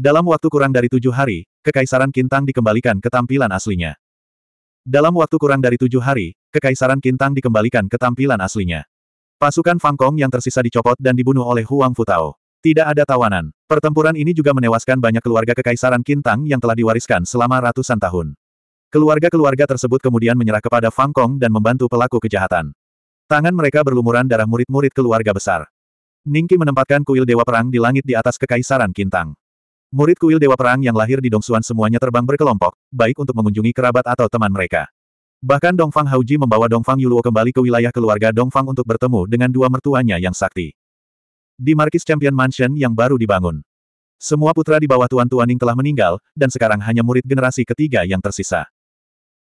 Dalam waktu kurang dari tujuh hari, Kekaisaran Kintang dikembalikan ke tampilan aslinya. Dalam waktu kurang dari tujuh hari, Kekaisaran Kintang dikembalikan ke tampilan aslinya. Pasukan Fang Kong yang tersisa dicopot dan dibunuh oleh Huang Futao. Tidak ada tawanan. Pertempuran ini juga menewaskan banyak keluarga Kekaisaran Kintang yang telah diwariskan selama ratusan tahun. Keluarga-keluarga tersebut kemudian menyerah kepada Fang Kong dan membantu pelaku kejahatan. Tangan mereka berlumuran darah murid-murid keluarga besar. Ningki menempatkan kuil Dewa Perang di langit di atas Kekaisaran Kintang. Murid kuil Dewa Perang yang lahir di Dongsuan semuanya terbang berkelompok, baik untuk mengunjungi kerabat atau teman mereka. Bahkan Dongfang Hauji membawa Dongfang Yuluo kembali ke wilayah keluarga Dongfang untuk bertemu dengan dua mertuanya yang sakti. Di Markis Champion Mansion yang baru dibangun. Semua putra di bawah Tuan Tuaning telah meninggal, dan sekarang hanya murid generasi ketiga yang tersisa.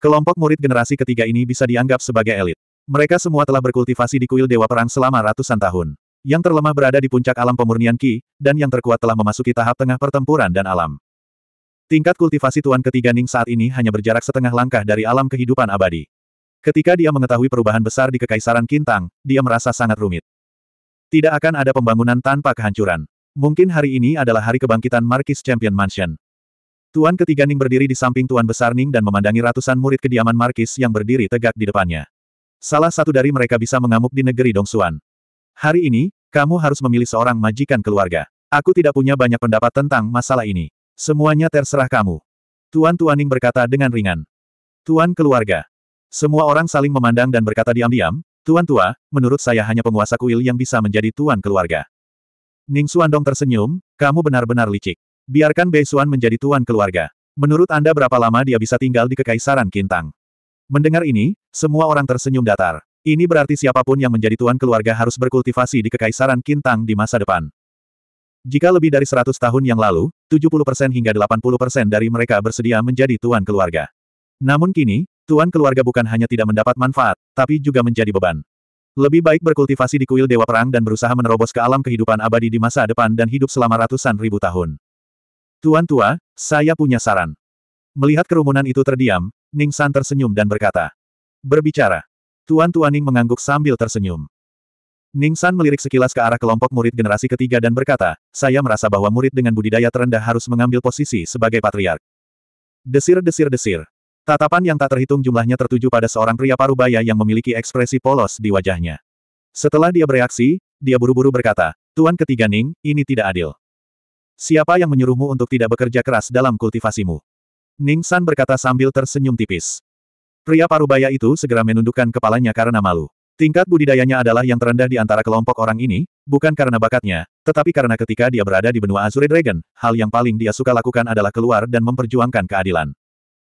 Kelompok murid generasi ketiga ini bisa dianggap sebagai elit. Mereka semua telah berkultivasi di kuil Dewa Perang selama ratusan tahun. Yang terlemah berada di puncak alam pemurnian Ki, dan yang terkuat telah memasuki tahap tengah pertempuran dan alam. Tingkat kultivasi Tuan ketiga Ning saat ini hanya berjarak setengah langkah dari alam kehidupan abadi. Ketika dia mengetahui perubahan besar di Kekaisaran Kintang, dia merasa sangat rumit. Tidak akan ada pembangunan tanpa kehancuran. Mungkin hari ini adalah hari kebangkitan Markis Champion Mansion. Tuan ketiga Ning berdiri di samping Tuan Besar Ning dan memandangi ratusan murid kediaman Markis yang berdiri tegak di depannya. Salah satu dari mereka bisa mengamuk di negeri Dongsuan. Hari ini, kamu harus memilih seorang majikan keluarga. Aku tidak punya banyak pendapat tentang masalah ini. Semuanya terserah kamu. Tuan Tuaning berkata dengan ringan. Tuan keluarga. Semua orang saling memandang dan berkata diam-diam, Tuan Tua, menurut saya hanya penguasa kuil yang bisa menjadi Tuan keluarga. Ning Suandong tersenyum, kamu benar-benar licik. Biarkan Bei Suan menjadi Tuan keluarga. Menurut Anda berapa lama dia bisa tinggal di Kekaisaran Kintang? Mendengar ini, semua orang tersenyum datar. Ini berarti siapapun yang menjadi tuan keluarga harus berkultivasi di Kekaisaran Kintang di masa depan. Jika lebih dari 100 tahun yang lalu, 70% hingga 80% dari mereka bersedia menjadi tuan keluarga. Namun kini, tuan keluarga bukan hanya tidak mendapat manfaat, tapi juga menjadi beban. Lebih baik berkultivasi di kuil Dewa Perang dan berusaha menerobos ke alam kehidupan abadi di masa depan dan hidup selama ratusan ribu tahun. Tuan tua, saya punya saran. Melihat kerumunan itu terdiam, Ning San tersenyum dan berkata. Berbicara. Tuan Tuaning mengangguk sambil tersenyum. Ning San melirik sekilas ke arah kelompok murid generasi ketiga dan berkata, saya merasa bahwa murid dengan budidaya terendah harus mengambil posisi sebagai patriark. Desir-desir-desir. Tatapan yang tak terhitung jumlahnya tertuju pada seorang pria parubaya yang memiliki ekspresi polos di wajahnya. Setelah dia bereaksi, dia buru-buru berkata, Tuan ketiga Ning, ini tidak adil. Siapa yang menyuruhmu untuk tidak bekerja keras dalam kultivasimu? Ning San berkata sambil tersenyum tipis. Pria parubaya itu segera menundukkan kepalanya karena malu. Tingkat budidayanya adalah yang terendah di antara kelompok orang ini, bukan karena bakatnya, tetapi karena ketika dia berada di benua Azure Dragon, hal yang paling dia suka lakukan adalah keluar dan memperjuangkan keadilan.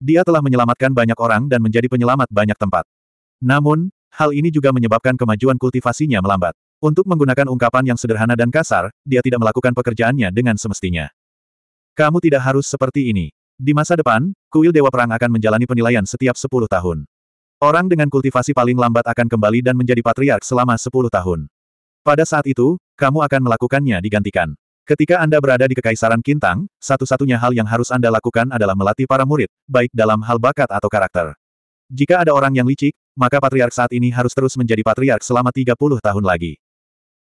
Dia telah menyelamatkan banyak orang dan menjadi penyelamat banyak tempat. Namun, hal ini juga menyebabkan kemajuan kultivasinya melambat. Untuk menggunakan ungkapan yang sederhana dan kasar, dia tidak melakukan pekerjaannya dengan semestinya. Kamu tidak harus seperti ini. Di masa depan, kuil Dewa Perang akan menjalani penilaian setiap 10 tahun. Orang dengan kultivasi paling lambat akan kembali dan menjadi patriark selama 10 tahun. Pada saat itu, kamu akan melakukannya digantikan. Ketika Anda berada di Kekaisaran Kintang, satu-satunya hal yang harus Anda lakukan adalah melatih para murid, baik dalam hal bakat atau karakter. Jika ada orang yang licik, maka patriark saat ini harus terus menjadi patriark selama 30 tahun lagi.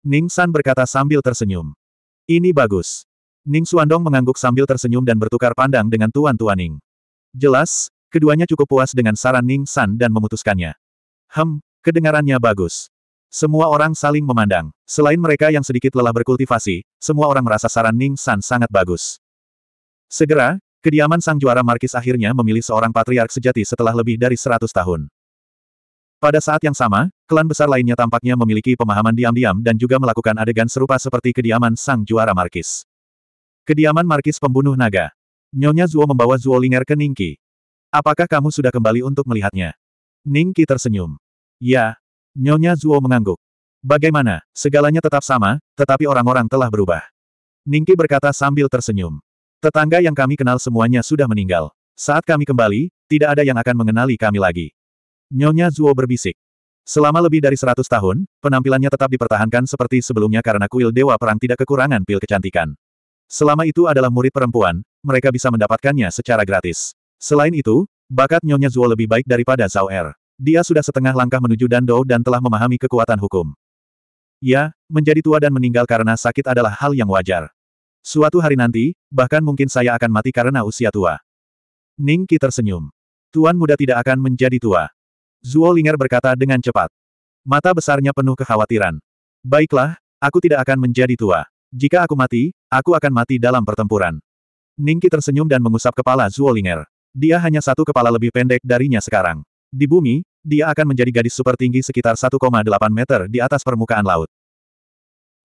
Ning San berkata sambil tersenyum. Ini bagus. Ning Suandong mengangguk sambil tersenyum dan bertukar pandang dengan Tuan Tuan Ning. Jelas, keduanya cukup puas dengan saran Ning San dan memutuskannya. Hem, kedengarannya bagus. Semua orang saling memandang. Selain mereka yang sedikit lelah berkultivasi, semua orang merasa saran Ning San sangat bagus. Segera, kediaman sang juara Markis akhirnya memilih seorang patriark sejati setelah lebih dari 100 tahun. Pada saat yang sama, klan besar lainnya tampaknya memiliki pemahaman diam-diam dan juga melakukan adegan serupa seperti kediaman sang juara Markis. Kediaman Markis Pembunuh Naga. Nyonya Zuo membawa Zuo Ling'er ke Ningki. Apakah kamu sudah kembali untuk melihatnya? Ningki tersenyum. Ya. Nyonya Zuo mengangguk. Bagaimana, segalanya tetap sama, tetapi orang-orang telah berubah. Ningki berkata sambil tersenyum. Tetangga yang kami kenal semuanya sudah meninggal. Saat kami kembali, tidak ada yang akan mengenali kami lagi. Nyonya Zuo berbisik. Selama lebih dari seratus tahun, penampilannya tetap dipertahankan seperti sebelumnya karena kuil Dewa Perang tidak kekurangan pil kecantikan. Selama itu adalah murid perempuan, mereka bisa mendapatkannya secara gratis. Selain itu, bakat Nyonya Zuo lebih baik daripada Zhao Er. Dia sudah setengah langkah menuju Dando dan telah memahami kekuatan hukum. Ya, menjadi tua dan meninggal karena sakit adalah hal yang wajar. Suatu hari nanti, bahkan mungkin saya akan mati karena usia tua. Ning Qi tersenyum. Tuan muda tidak akan menjadi tua. Zuo Linger berkata dengan cepat. Mata besarnya penuh kekhawatiran. Baiklah, aku tidak akan menjadi tua. Jika aku mati, aku akan mati dalam pertempuran. Ningki tersenyum dan mengusap kepala Zuolinger. Dia hanya satu kepala lebih pendek darinya sekarang. Di bumi, dia akan menjadi gadis super tinggi sekitar 1,8 meter di atas permukaan laut.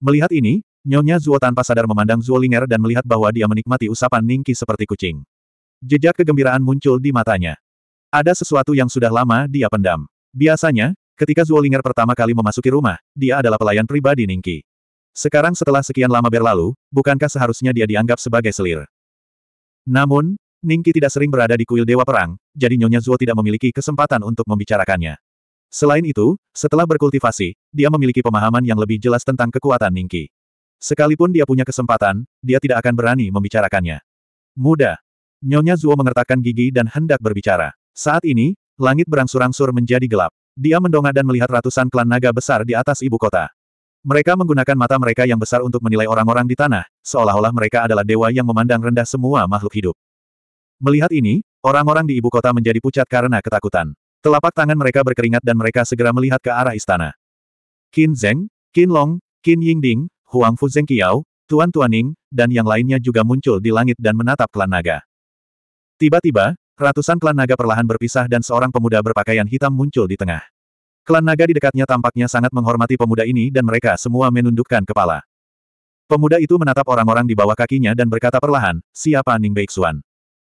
Melihat ini, Nyonya Zuo tanpa sadar memandang Zuolinger dan melihat bahwa dia menikmati usapan Ningki seperti kucing. Jejak kegembiraan muncul di matanya. Ada sesuatu yang sudah lama dia pendam. Biasanya, ketika Zuolinger pertama kali memasuki rumah, dia adalah pelayan pribadi Ningki. Sekarang setelah sekian lama berlalu, bukankah seharusnya dia dianggap sebagai selir? Namun, Ningki tidak sering berada di kuil Dewa Perang, jadi Nyonya Zuo tidak memiliki kesempatan untuk membicarakannya. Selain itu, setelah berkultivasi, dia memiliki pemahaman yang lebih jelas tentang kekuatan Ningki. Sekalipun dia punya kesempatan, dia tidak akan berani membicarakannya. Muda. Nyonya Zuo mengertakkan gigi dan hendak berbicara. Saat ini, langit berangsur-angsur menjadi gelap. Dia mendongak dan melihat ratusan klan naga besar di atas ibu kota. Mereka menggunakan mata mereka yang besar untuk menilai orang-orang di tanah, seolah-olah mereka adalah dewa yang memandang rendah semua makhluk hidup. Melihat ini, orang-orang di ibu kota menjadi pucat karena ketakutan. Telapak tangan mereka berkeringat dan mereka segera melihat ke arah istana. Qin Zeng, Qin Long, Qin Yingding, Huang Fu Zeng Qiao, Tuan Ning, dan yang lainnya juga muncul di langit dan menatap klan naga. Tiba-tiba, ratusan klan naga perlahan berpisah dan seorang pemuda berpakaian hitam muncul di tengah. Klan naga di dekatnya tampaknya sangat menghormati pemuda ini dan mereka semua menundukkan kepala. Pemuda itu menatap orang-orang di bawah kakinya dan berkata perlahan, siapa Ning Beixuan?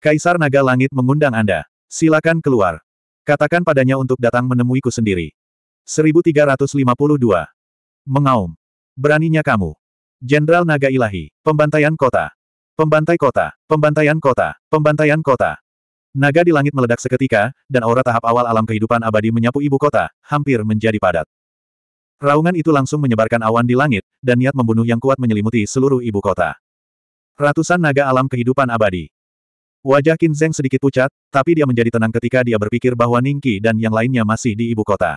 Kaisar Naga Langit mengundang Anda. Silakan keluar. Katakan padanya untuk datang menemuiku sendiri. 1352. Mengaum. Beraninya kamu. Jenderal Naga Ilahi. Pembantaian kota. Pembantai kota. Pembantaian kota. Pembantaian kota. Naga di langit meledak seketika, dan aura tahap awal alam kehidupan abadi menyapu ibu kota, hampir menjadi padat. Raungan itu langsung menyebarkan awan di langit, dan niat membunuh yang kuat menyelimuti seluruh ibu kota. Ratusan naga alam kehidupan abadi. Wajah Qin Zheng sedikit pucat, tapi dia menjadi tenang ketika dia berpikir bahwa Ningqi dan yang lainnya masih di ibu kota.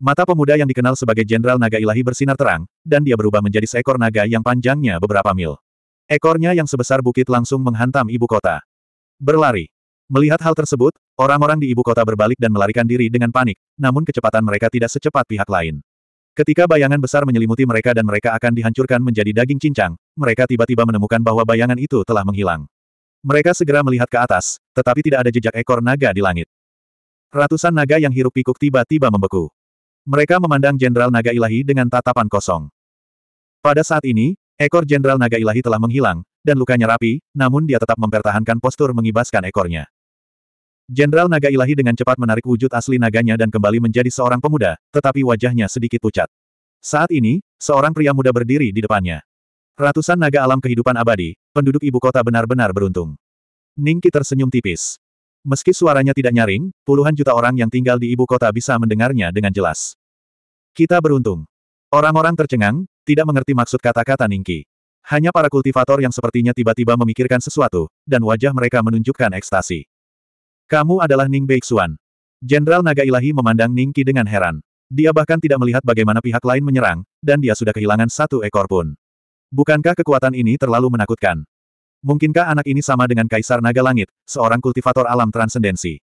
Mata pemuda yang dikenal sebagai Jenderal Naga Ilahi bersinar terang, dan dia berubah menjadi seekor naga yang panjangnya beberapa mil. Ekornya yang sebesar bukit langsung menghantam ibu kota. Berlari. Melihat hal tersebut, orang-orang di ibu kota berbalik dan melarikan diri dengan panik, namun kecepatan mereka tidak secepat pihak lain. Ketika bayangan besar menyelimuti mereka dan mereka akan dihancurkan menjadi daging cincang, mereka tiba-tiba menemukan bahwa bayangan itu telah menghilang. Mereka segera melihat ke atas, tetapi tidak ada jejak ekor naga di langit. Ratusan naga yang hirup pikuk tiba-tiba membeku. Mereka memandang Jenderal Naga Ilahi dengan tatapan kosong. Pada saat ini, ekor Jenderal Naga Ilahi telah menghilang, dan lukanya rapi, namun dia tetap mempertahankan postur mengibaskan ekornya. Jenderal Naga Ilahi dengan cepat menarik wujud asli naganya dan kembali menjadi seorang pemuda, tetapi wajahnya sedikit pucat. Saat ini, seorang pria muda berdiri di depannya. Ratusan naga alam kehidupan abadi, penduduk ibu kota benar-benar beruntung. Ningki tersenyum tipis. Meski suaranya tidak nyaring, puluhan juta orang yang tinggal di ibu kota bisa mendengarnya dengan jelas. Kita beruntung. Orang-orang tercengang, tidak mengerti maksud kata-kata Ningki. Hanya para kultivator yang sepertinya tiba-tiba memikirkan sesuatu, dan wajah mereka menunjukkan ekstasi. Kamu adalah Ning Beixuan. Jenderal Naga Ilahi memandang Ning Qi dengan heran. Dia bahkan tidak melihat bagaimana pihak lain menyerang, dan dia sudah kehilangan satu ekor pun. Bukankah kekuatan ini terlalu menakutkan? Mungkinkah anak ini sama dengan Kaisar Naga Langit, seorang kultivator alam transendensi?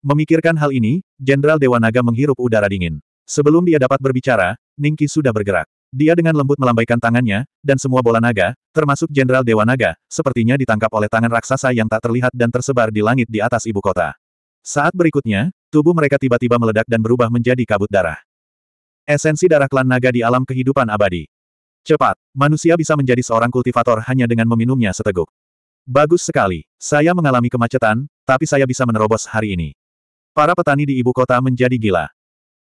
Memikirkan hal ini, Jenderal Dewa Naga menghirup udara dingin. Sebelum dia dapat berbicara, Ningki sudah bergerak. Dia dengan lembut melambaikan tangannya, dan semua bola naga, termasuk Jenderal Dewa Naga, sepertinya ditangkap oleh tangan raksasa yang tak terlihat dan tersebar di langit di atas ibu kota. Saat berikutnya, tubuh mereka tiba-tiba meledak dan berubah menjadi kabut darah. Esensi darah klan naga di alam kehidupan abadi. Cepat, manusia bisa menjadi seorang kultivator hanya dengan meminumnya seteguk. Bagus sekali, saya mengalami kemacetan, tapi saya bisa menerobos hari ini. Para petani di ibu kota menjadi gila.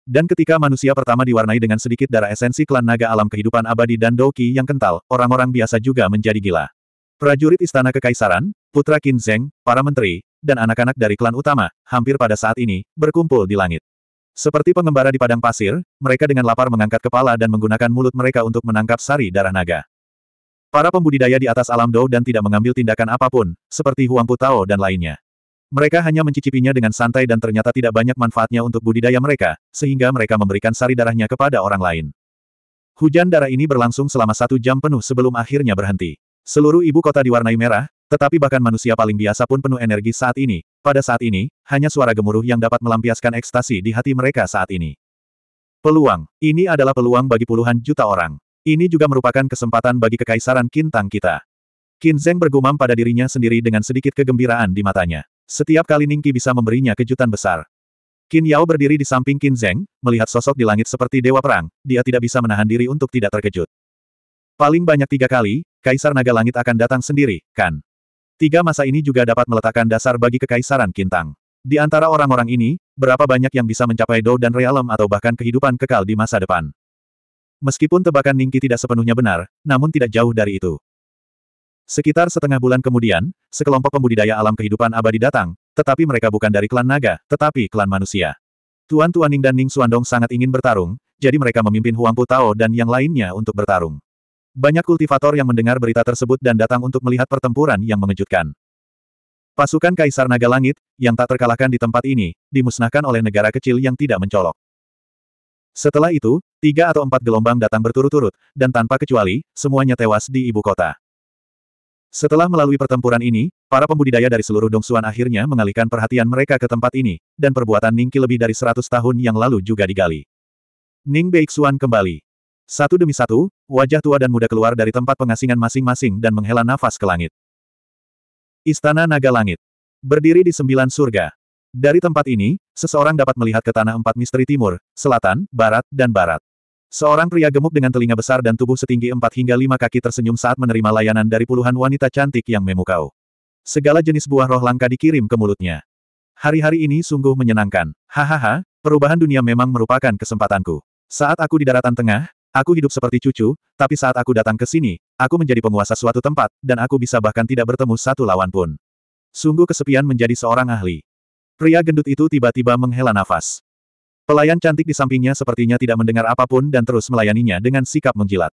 Dan ketika manusia pertama diwarnai dengan sedikit darah esensi klan naga alam kehidupan abadi dan Doki yang kental, orang-orang biasa juga menjadi gila. Prajurit Istana Kekaisaran, Putra Qin Zeng, para menteri, dan anak-anak dari klan utama, hampir pada saat ini, berkumpul di langit. Seperti pengembara di padang pasir, mereka dengan lapar mengangkat kepala dan menggunakan mulut mereka untuk menangkap sari darah naga. Para pembudidaya di atas alam Dou dan tidak mengambil tindakan apapun, seperti Huang Putao dan lainnya. Mereka hanya mencicipinya dengan santai dan ternyata tidak banyak manfaatnya untuk budidaya mereka, sehingga mereka memberikan sari darahnya kepada orang lain. Hujan darah ini berlangsung selama satu jam penuh sebelum akhirnya berhenti. Seluruh ibu kota diwarnai merah, tetapi bahkan manusia paling biasa pun penuh energi saat ini. Pada saat ini, hanya suara gemuruh yang dapat melampiaskan ekstasi di hati mereka saat ini. Peluang. Ini adalah peluang bagi puluhan juta orang. Ini juga merupakan kesempatan bagi kekaisaran Kintang kita. Kinzeng bergumam pada dirinya sendiri dengan sedikit kegembiraan di matanya. Setiap kali Ningki bisa memberinya kejutan besar. Qin Yao berdiri di samping Qin Zheng, melihat sosok di langit seperti dewa perang, dia tidak bisa menahan diri untuk tidak terkejut. Paling banyak tiga kali, Kaisar Naga Langit akan datang sendiri, kan? Tiga masa ini juga dapat meletakkan dasar bagi kekaisaran Kintang. Di antara orang-orang ini, berapa banyak yang bisa mencapai Dou dan Realem atau bahkan kehidupan kekal di masa depan? Meskipun tebakan Ningki tidak sepenuhnya benar, namun tidak jauh dari itu. Sekitar setengah bulan kemudian, sekelompok pembudidaya alam kehidupan abadi datang, tetapi mereka bukan dari klan naga, tetapi klan manusia. Tuan tuan Ning dan Ning Suandong sangat ingin bertarung, jadi mereka memimpin Huang Putao dan yang lainnya untuk bertarung. Banyak kultivator yang mendengar berita tersebut dan datang untuk melihat pertempuran yang mengejutkan. Pasukan Kaisar Naga Langit, yang tak terkalahkan di tempat ini, dimusnahkan oleh negara kecil yang tidak mencolok. Setelah itu, tiga atau empat gelombang datang berturut-turut, dan tanpa kecuali, semuanya tewas di ibu kota. Setelah melalui pertempuran ini, para pembudidaya dari seluruh Dongsuan akhirnya mengalihkan perhatian mereka ke tempat ini, dan perbuatan Ningqi lebih dari 100 tahun yang lalu juga digali. Ning Beixuan kembali. Satu demi satu, wajah tua dan muda keluar dari tempat pengasingan masing-masing dan menghela nafas ke langit. Istana Naga Langit. Berdiri di sembilan surga. Dari tempat ini, seseorang dapat melihat ke tanah empat misteri timur, selatan, barat, dan barat. Seorang pria gemuk dengan telinga besar dan tubuh setinggi 4 hingga 5 kaki tersenyum saat menerima layanan dari puluhan wanita cantik yang memukau. Segala jenis buah roh langka dikirim ke mulutnya. Hari-hari ini sungguh menyenangkan. Hahaha, perubahan dunia memang merupakan kesempatanku. Saat aku di daratan tengah, aku hidup seperti cucu, tapi saat aku datang ke sini, aku menjadi penguasa suatu tempat, dan aku bisa bahkan tidak bertemu satu lawan pun. Sungguh kesepian menjadi seorang ahli. Pria gendut itu tiba-tiba menghela nafas. Pelayan cantik di sampingnya sepertinya tidak mendengar apapun dan terus melayaninya dengan sikap menjilat.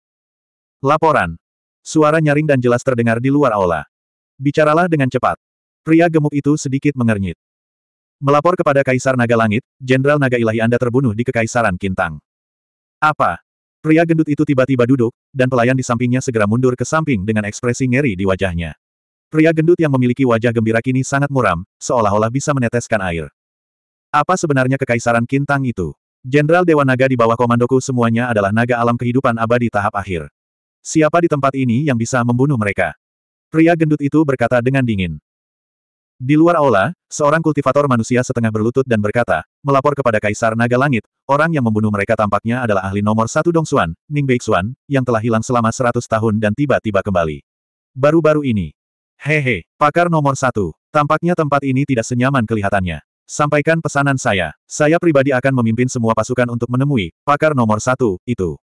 Laporan. Suara nyaring dan jelas terdengar di luar aula. Bicaralah dengan cepat. Pria gemuk itu sedikit mengernyit. Melapor kepada Kaisar Naga Langit, Jenderal Naga Ilahi Anda terbunuh di Kekaisaran Kintang. Apa? Pria gendut itu tiba-tiba duduk, dan pelayan di sampingnya segera mundur ke samping dengan ekspresi ngeri di wajahnya. Pria gendut yang memiliki wajah gembira kini sangat muram, seolah-olah bisa meneteskan air. Apa sebenarnya kekaisaran Kintang itu? Jenderal Dewa Naga di bawah komandoku semuanya adalah naga alam kehidupan abadi tahap akhir. Siapa di tempat ini yang bisa membunuh mereka? Pria gendut itu berkata dengan dingin. Di luar aula, seorang kultivator manusia setengah berlutut dan berkata, melapor kepada Kaisar Naga Langit, orang yang membunuh mereka tampaknya adalah ahli nomor satu Dong Xuan, Ning Beixuan, yang telah hilang selama seratus tahun dan tiba-tiba kembali. Baru-baru ini. Hehe, pakar nomor satu, tampaknya tempat ini tidak senyaman kelihatannya. Sampaikan pesanan saya. Saya pribadi akan memimpin semua pasukan untuk menemui pakar nomor satu, itu.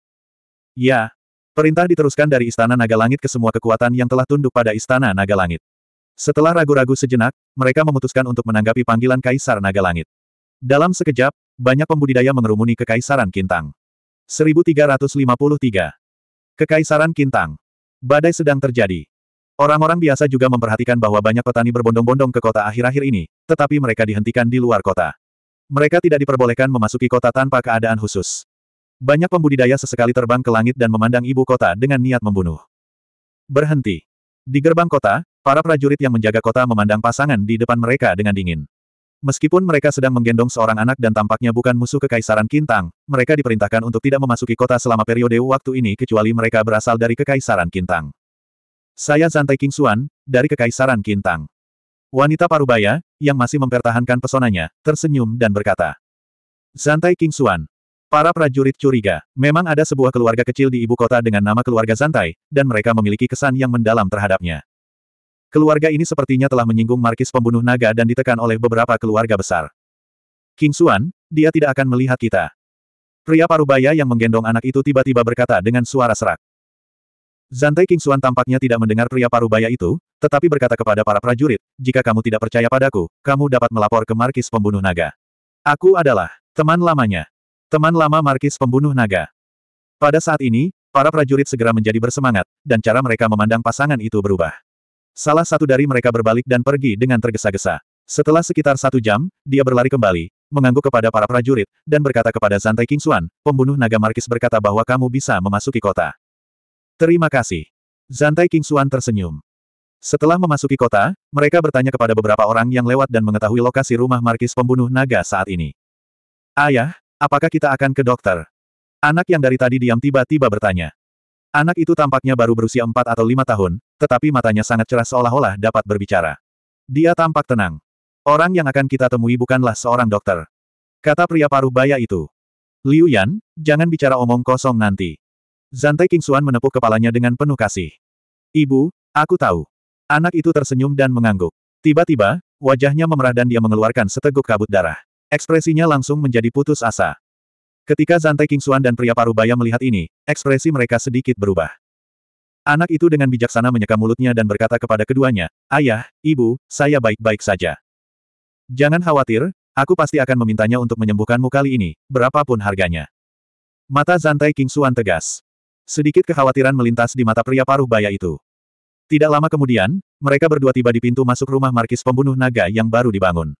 Ya. Perintah diteruskan dari Istana Naga Langit ke semua kekuatan yang telah tunduk pada Istana Naga Langit. Setelah ragu-ragu sejenak, mereka memutuskan untuk menanggapi panggilan Kaisar Naga Langit. Dalam sekejap, banyak pembudidaya mengerumuni Kekaisaran Kintang. 1353. Kekaisaran Kintang. Badai sedang terjadi. Orang-orang biasa juga memperhatikan bahwa banyak petani berbondong-bondong ke kota akhir-akhir ini, tetapi mereka dihentikan di luar kota. Mereka tidak diperbolehkan memasuki kota tanpa keadaan khusus. Banyak pembudidaya sesekali terbang ke langit dan memandang ibu kota dengan niat membunuh. Berhenti. Di gerbang kota, para prajurit yang menjaga kota memandang pasangan di depan mereka dengan dingin. Meskipun mereka sedang menggendong seorang anak dan tampaknya bukan musuh kekaisaran Kintang, mereka diperintahkan untuk tidak memasuki kota selama periode waktu ini kecuali mereka berasal dari kekaisaran Kintang. Saya Zantai King Xuan, dari Kekaisaran Kintang. Wanita parubaya, yang masih mempertahankan pesonanya, tersenyum dan berkata. Zantai King Xuan. Para prajurit curiga, memang ada sebuah keluarga kecil di ibu kota dengan nama keluarga Zantai, dan mereka memiliki kesan yang mendalam terhadapnya. Keluarga ini sepertinya telah menyinggung markis pembunuh naga dan ditekan oleh beberapa keluarga besar. King Xuan, dia tidak akan melihat kita. Pria parubaya yang menggendong anak itu tiba-tiba berkata dengan suara serak. Zantai King Xuan tampaknya tidak mendengar pria parubaya itu, tetapi berkata kepada para prajurit, jika kamu tidak percaya padaku, kamu dapat melapor ke Markis Pembunuh Naga. Aku adalah teman lamanya. Teman lama Markis Pembunuh Naga. Pada saat ini, para prajurit segera menjadi bersemangat, dan cara mereka memandang pasangan itu berubah. Salah satu dari mereka berbalik dan pergi dengan tergesa-gesa. Setelah sekitar satu jam, dia berlari kembali, mengangguk kepada para prajurit, dan berkata kepada Zantai King Xuan, pembunuh naga Markis berkata bahwa kamu bisa memasuki kota. Terima kasih. Zantai King Xuan tersenyum. Setelah memasuki kota, mereka bertanya kepada beberapa orang yang lewat dan mengetahui lokasi rumah markis pembunuh naga saat ini. Ayah, apakah kita akan ke dokter? Anak yang dari tadi diam tiba-tiba bertanya. Anak itu tampaknya baru berusia 4 atau 5 tahun, tetapi matanya sangat cerah seolah-olah dapat berbicara. Dia tampak tenang. Orang yang akan kita temui bukanlah seorang dokter. Kata pria paruh baya itu. Liu Yan, jangan bicara omong kosong nanti. Zantai King Kingsuan menepuk kepalanya dengan penuh kasih. Ibu, aku tahu. Anak itu tersenyum dan mengangguk. Tiba-tiba, wajahnya memerah dan dia mengeluarkan seteguk kabut darah. Ekspresinya langsung menjadi putus asa. Ketika Zantai King Kingsuan dan pria Parubaya melihat ini, ekspresi mereka sedikit berubah. Anak itu dengan bijaksana menyeka mulutnya dan berkata kepada keduanya, Ayah, Ibu, saya baik-baik saja. Jangan khawatir, aku pasti akan memintanya untuk menyembuhkanmu kali ini, berapapun harganya. Mata Zantai King Kingsuan tegas. Sedikit kekhawatiran melintas di mata pria paruh baya itu. Tidak lama kemudian, mereka berdua tiba di pintu masuk rumah markis pembunuh naga yang baru dibangun.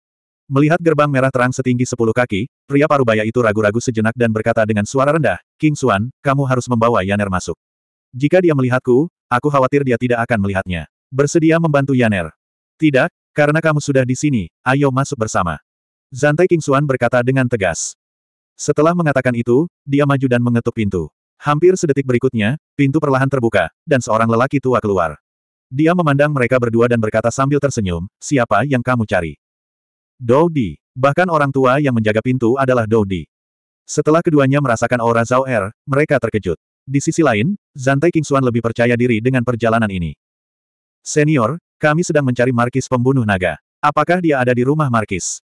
Melihat gerbang merah terang setinggi sepuluh kaki, pria paruh baya itu ragu-ragu sejenak dan berkata dengan suara rendah, King Suan, kamu harus membawa Yaner masuk. Jika dia melihatku, aku khawatir dia tidak akan melihatnya. Bersedia membantu Yaner? Tidak, karena kamu sudah di sini, ayo masuk bersama. Zantai King Suan berkata dengan tegas. Setelah mengatakan itu, dia maju dan mengetuk pintu. Hampir sedetik berikutnya, pintu perlahan terbuka, dan seorang lelaki tua keluar. Dia memandang mereka berdua dan berkata sambil tersenyum, siapa yang kamu cari? Dodi. Bahkan orang tua yang menjaga pintu adalah Dodi. Setelah keduanya merasakan aura Zhao Er, mereka terkejut. Di sisi lain, Zantai Kingsuan lebih percaya diri dengan perjalanan ini. Senior, kami sedang mencari Markis pembunuh naga. Apakah dia ada di rumah Markis?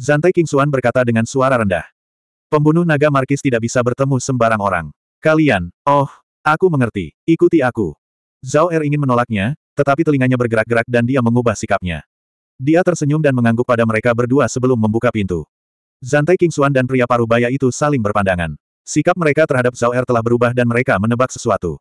Zantai Kingsuan berkata dengan suara rendah. Pembunuh naga Markis tidak bisa bertemu sembarang orang. Kalian, oh, aku mengerti, ikuti aku. Zhao Er ingin menolaknya, tetapi telinganya bergerak-gerak dan dia mengubah sikapnya. Dia tersenyum dan mengangguk pada mereka berdua sebelum membuka pintu. Zantai King Xuan dan pria parubaya itu saling berpandangan. Sikap mereka terhadap Zhao Er telah berubah dan mereka menebak sesuatu.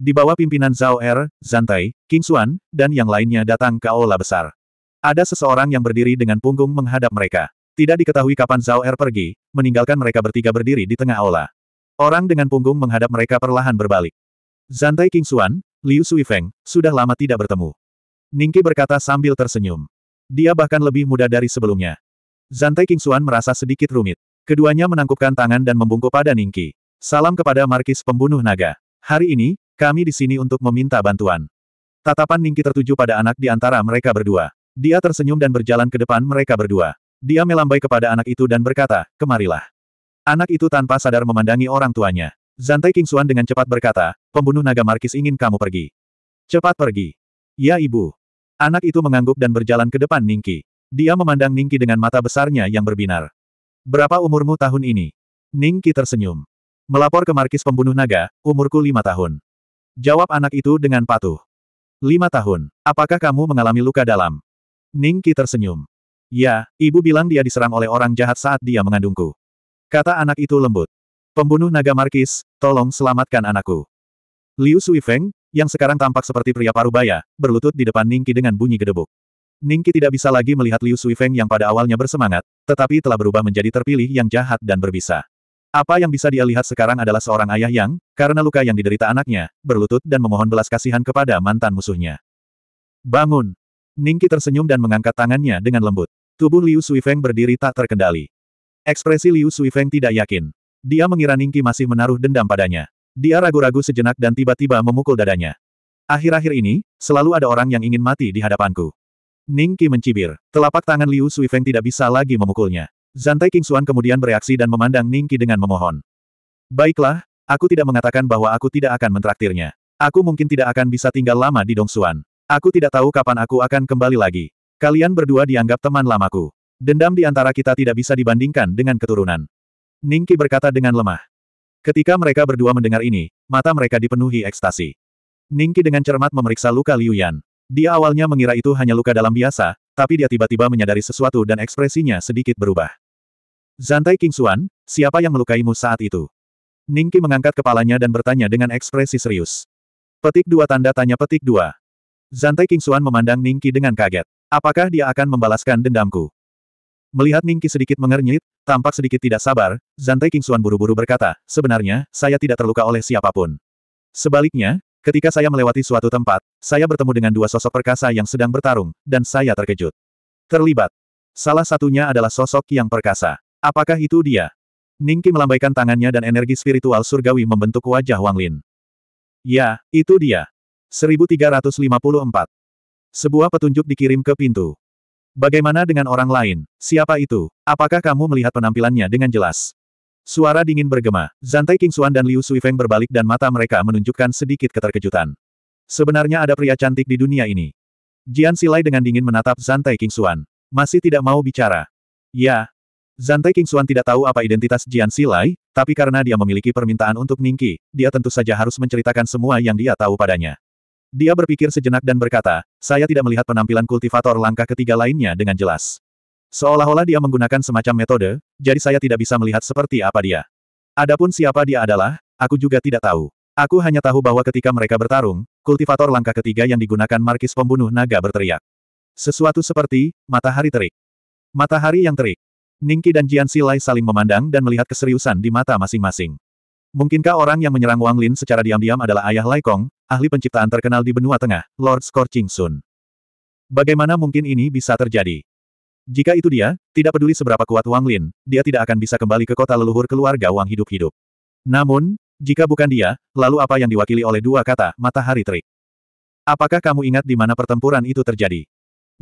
Di bawah pimpinan Zhao Er, Zantai, King Xuan, dan yang lainnya datang ke aula besar. Ada seseorang yang berdiri dengan punggung menghadap mereka. Tidak diketahui kapan Zhao Er pergi, meninggalkan mereka bertiga berdiri di tengah aula. Orang dengan punggung menghadap mereka perlahan berbalik. Zantai King Xuan, Liu Sui Feng, sudah lama tidak bertemu. Ningki berkata sambil tersenyum. Dia bahkan lebih muda dari sebelumnya. Zantai King Xuan merasa sedikit rumit. Keduanya menangkupkan tangan dan membungkuk pada Ningki. Salam kepada Markis pembunuh naga. Hari ini, kami di sini untuk meminta bantuan. Tatapan Ningki tertuju pada anak di antara mereka berdua. Dia tersenyum dan berjalan ke depan mereka berdua. Dia melambai kepada anak itu dan berkata, kemarilah. Anak itu tanpa sadar memandangi orang tuanya. Zantai King Kingsuan dengan cepat berkata, pembunuh naga Markis ingin kamu pergi. Cepat pergi. Ya ibu. Anak itu mengangguk dan berjalan ke depan Ningki. Dia memandang Ningki dengan mata besarnya yang berbinar. Berapa umurmu tahun ini? Ningki tersenyum. Melapor ke Markis pembunuh naga, umurku lima tahun. Jawab anak itu dengan patuh. Lima tahun. Apakah kamu mengalami luka dalam? Ningki tersenyum. Ya, ibu bilang dia diserang oleh orang jahat saat dia mengandungku. Kata anak itu lembut. Pembunuh naga Markis, tolong selamatkan anakku. Liu Suifeng, yang sekarang tampak seperti pria parubaya, berlutut di depan Ningki dengan bunyi gedebuk. Ningki tidak bisa lagi melihat Liu Suifeng yang pada awalnya bersemangat, tetapi telah berubah menjadi terpilih yang jahat dan berbisa. Apa yang bisa dia lihat sekarang adalah seorang ayah yang, karena luka yang diderita anaknya, berlutut dan memohon belas kasihan kepada mantan musuhnya. Bangun! Ningki tersenyum dan mengangkat tangannya dengan lembut. Tubuh Liu Suifeng berdiri tak terkendali. Ekspresi Liu Suifeng tidak yakin. Dia mengira Ningki masih menaruh dendam padanya. Dia ragu-ragu sejenak dan tiba-tiba memukul dadanya. Akhir-akhir ini, selalu ada orang yang ingin mati di hadapanku. Ningki mencibir. Telapak tangan Liu Suifeng tidak bisa lagi memukulnya. Zantai King Kingsuan kemudian bereaksi dan memandang Ningki dengan memohon. Baiklah, aku tidak mengatakan bahwa aku tidak akan mentraktirnya. Aku mungkin tidak akan bisa tinggal lama di Dong Dongsuan. Aku tidak tahu kapan aku akan kembali lagi. Kalian berdua dianggap teman lamaku. Dendam di antara kita tidak bisa dibandingkan dengan keturunan. Ningki berkata dengan lemah. Ketika mereka berdua mendengar ini, mata mereka dipenuhi ekstasi. Ningki dengan cermat memeriksa luka Liu Yan. Dia awalnya mengira itu hanya luka dalam biasa, tapi dia tiba-tiba menyadari sesuatu dan ekspresinya sedikit berubah. Zantai King Xuan, siapa yang melukaimu saat itu? Ningki mengangkat kepalanya dan bertanya dengan ekspresi serius. Petik dua tanda tanya petik dua. Zantai King Xuan memandang Ningki dengan kaget. Apakah dia akan membalaskan dendamku? Melihat Ningki sedikit mengernyit, tampak sedikit tidak sabar, Zante Kingsuan buru-buru berkata, sebenarnya, saya tidak terluka oleh siapapun. Sebaliknya, ketika saya melewati suatu tempat, saya bertemu dengan dua sosok perkasa yang sedang bertarung, dan saya terkejut. Terlibat. Salah satunya adalah sosok yang perkasa. Apakah itu dia? Ningki melambaikan tangannya dan energi spiritual surgawi membentuk wajah Wang Lin. Ya, itu dia. 1354. Sebuah petunjuk dikirim ke pintu. Bagaimana dengan orang lain? Siapa itu? Apakah kamu melihat penampilannya dengan jelas? Suara dingin bergema. Zantai King Suan dan Liu Suifeng berbalik dan mata mereka menunjukkan sedikit keterkejutan. Sebenarnya ada pria cantik di dunia ini. Jian Silai dengan dingin menatap Zantai King Suan. Masih tidak mau bicara. Ya. Zantai King Suan tidak tahu apa identitas Jian Silai, tapi karena dia memiliki permintaan untuk Ningki, dia tentu saja harus menceritakan semua yang dia tahu padanya. Dia berpikir sejenak dan berkata, saya tidak melihat penampilan kultivator langkah ketiga lainnya dengan jelas. Seolah-olah dia menggunakan semacam metode, jadi saya tidak bisa melihat seperti apa dia. Adapun siapa dia adalah, aku juga tidak tahu. Aku hanya tahu bahwa ketika mereka bertarung, kultivator langkah ketiga yang digunakan markis pembunuh naga berteriak. Sesuatu seperti, matahari terik. Matahari yang terik. Ningki dan Jian Silai saling memandang dan melihat keseriusan di mata masing-masing. Mungkinkah orang yang menyerang Wang Lin secara diam-diam adalah ayah Lai Kong, ahli penciptaan terkenal di benua tengah, Lord Scorching Sun? Bagaimana mungkin ini bisa terjadi? Jika itu dia, tidak peduli seberapa kuat Wang Lin, dia tidak akan bisa kembali ke kota leluhur keluarga Wang hidup-hidup. Namun, jika bukan dia, lalu apa yang diwakili oleh dua kata, matahari terik? Apakah kamu ingat di mana pertempuran itu terjadi?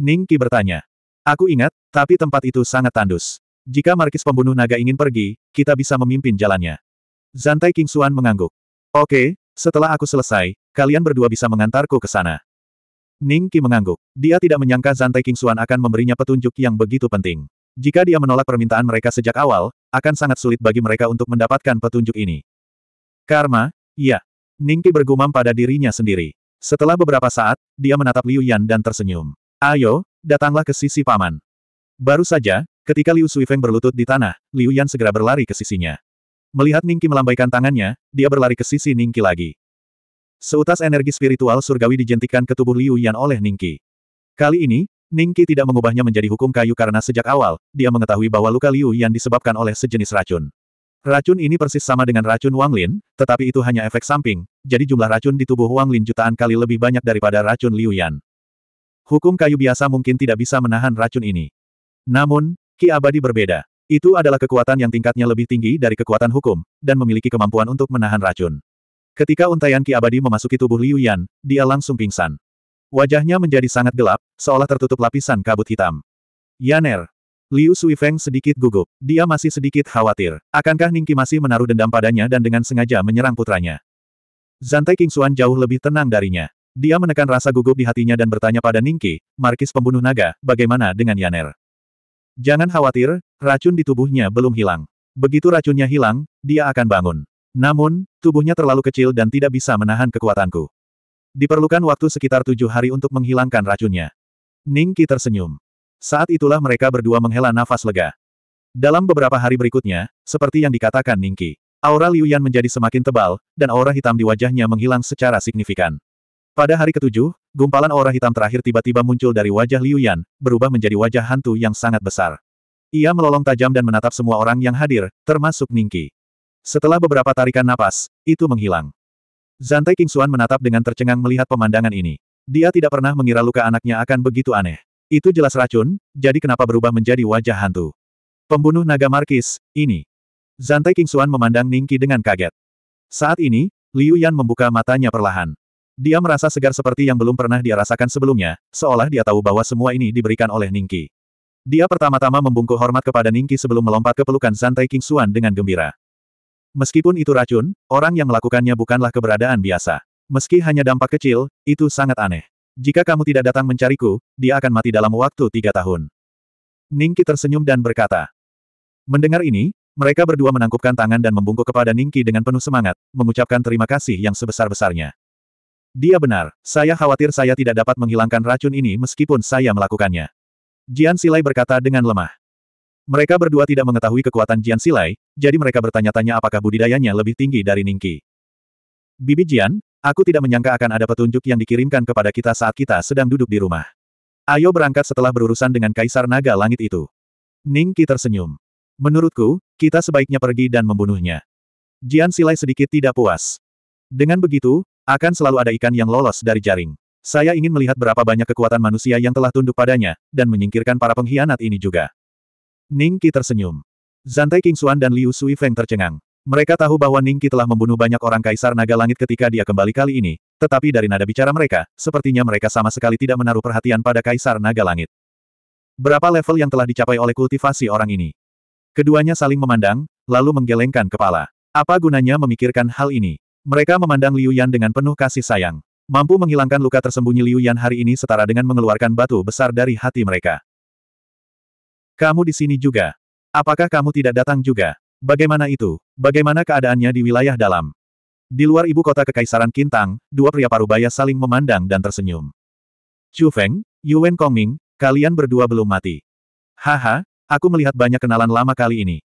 Ning Qi bertanya. Aku ingat, tapi tempat itu sangat tandus. Jika markis pembunuh naga ingin pergi, kita bisa memimpin jalannya. Zantai King Xuan mengangguk. Oke, setelah aku selesai, kalian berdua bisa mengantarku ke sana. Ning Qi mengangguk. Dia tidak menyangka Zantai King Xuan akan memberinya petunjuk yang begitu penting. Jika dia menolak permintaan mereka sejak awal, akan sangat sulit bagi mereka untuk mendapatkan petunjuk ini. Karma, iya. Ning Qi bergumam pada dirinya sendiri. Setelah beberapa saat, dia menatap Liu Yan dan tersenyum. Ayo, datanglah ke sisi paman. Baru saja, ketika Liu Suifeng berlutut di tanah, Liu Yan segera berlari ke sisinya. Melihat Ningki melambaikan tangannya, dia berlari ke sisi Ningki lagi. Seutas energi spiritual surgawi dijentikan ke tubuh Liu Yan oleh Ningki. Kali ini, Ningki tidak mengubahnya menjadi hukum kayu karena sejak awal, dia mengetahui bahwa luka Liu Yan disebabkan oleh sejenis racun. Racun ini persis sama dengan racun Wang Lin, tetapi itu hanya efek samping, jadi jumlah racun di tubuh Wang Lin jutaan kali lebih banyak daripada racun Liu Yan. Hukum kayu biasa mungkin tidak bisa menahan racun ini. Namun, Ki Abadi berbeda. Itu adalah kekuatan yang tingkatnya lebih tinggi dari kekuatan hukum, dan memiliki kemampuan untuk menahan racun. Ketika untaian Ki Abadi memasuki tubuh Liu Yan, dia langsung pingsan. Wajahnya menjadi sangat gelap, seolah tertutup lapisan kabut hitam. Yaner. Liu Sui Feng sedikit gugup. Dia masih sedikit khawatir. Akankah Ningki masih menaruh dendam padanya dan dengan sengaja menyerang putranya? Zantai King Kingsuan jauh lebih tenang darinya. Dia menekan rasa gugup di hatinya dan bertanya pada Ningki, markis pembunuh naga, bagaimana dengan Yaner? Jangan khawatir, racun di tubuhnya belum hilang. Begitu racunnya hilang, dia akan bangun. Namun, tubuhnya terlalu kecil dan tidak bisa menahan kekuatanku. Diperlukan waktu sekitar tujuh hari untuk menghilangkan racunnya. Ningki tersenyum. Saat itulah mereka berdua menghela nafas lega. Dalam beberapa hari berikutnya, seperti yang dikatakan Ningki, aura Liu Yan menjadi semakin tebal, dan aura hitam di wajahnya menghilang secara signifikan. Pada hari ketujuh, gumpalan aura hitam terakhir tiba-tiba muncul dari wajah Liu Yan, berubah menjadi wajah hantu yang sangat besar. Ia melolong tajam dan menatap semua orang yang hadir, termasuk Ningki. Setelah beberapa tarikan napas, itu menghilang. Zantai King Kingsuan menatap dengan tercengang melihat pemandangan ini. Dia tidak pernah mengira luka anaknya akan begitu aneh. Itu jelas racun, jadi kenapa berubah menjadi wajah hantu? Pembunuh naga Markis, ini. Zantai King Kingsuan memandang Ningki dengan kaget. Saat ini, Liu Yan membuka matanya perlahan. Dia merasa segar seperti yang belum pernah dia rasakan sebelumnya, seolah dia tahu bahwa semua ini diberikan oleh Ningki. Dia pertama-tama membungkuk hormat kepada Ningki sebelum melompat ke pelukan Zantai King Xuan dengan gembira. Meskipun itu racun, orang yang melakukannya bukanlah keberadaan biasa. Meski hanya dampak kecil, itu sangat aneh. Jika kamu tidak datang mencariku, dia akan mati dalam waktu tiga tahun. Ningki tersenyum dan berkata. Mendengar ini, mereka berdua menangkupkan tangan dan membungkuk kepada Ningki dengan penuh semangat, mengucapkan terima kasih yang sebesar-besarnya. Dia benar, saya khawatir saya tidak dapat menghilangkan racun ini meskipun saya melakukannya. Jian Silai berkata dengan lemah. Mereka berdua tidak mengetahui kekuatan Jian Silai, jadi mereka bertanya-tanya apakah budidayanya lebih tinggi dari Ningki. Bibi Jian, aku tidak menyangka akan ada petunjuk yang dikirimkan kepada kita saat kita sedang duduk di rumah. Ayo berangkat setelah berurusan dengan Kaisar Naga Langit itu. Ningki tersenyum. Menurutku, kita sebaiknya pergi dan membunuhnya. Jian Silai sedikit tidak puas. Dengan begitu, akan selalu ada ikan yang lolos dari jaring. Saya ingin melihat berapa banyak kekuatan manusia yang telah tunduk padanya, dan menyingkirkan para pengkhianat ini juga. Ning Qi tersenyum. Zantai King Xuan dan Liu Sui Feng tercengang. Mereka tahu bahwa Ning Qi telah membunuh banyak orang Kaisar Naga Langit ketika dia kembali kali ini, tetapi dari nada bicara mereka, sepertinya mereka sama sekali tidak menaruh perhatian pada Kaisar Naga Langit. Berapa level yang telah dicapai oleh kultivasi orang ini? Keduanya saling memandang, lalu menggelengkan kepala. Apa gunanya memikirkan hal ini? Mereka memandang Liu Yan dengan penuh kasih sayang. Mampu menghilangkan luka tersembunyi Liu Yan hari ini setara dengan mengeluarkan batu besar dari hati mereka. Kamu di sini juga. Apakah kamu tidak datang juga? Bagaimana itu? Bagaimana keadaannya di wilayah dalam? Di luar ibu kota Kekaisaran Kintang, dua pria parubaya saling memandang dan tersenyum. Chu Feng, Yuan Kongming, kalian berdua belum mati. Haha, aku melihat banyak kenalan lama kali ini.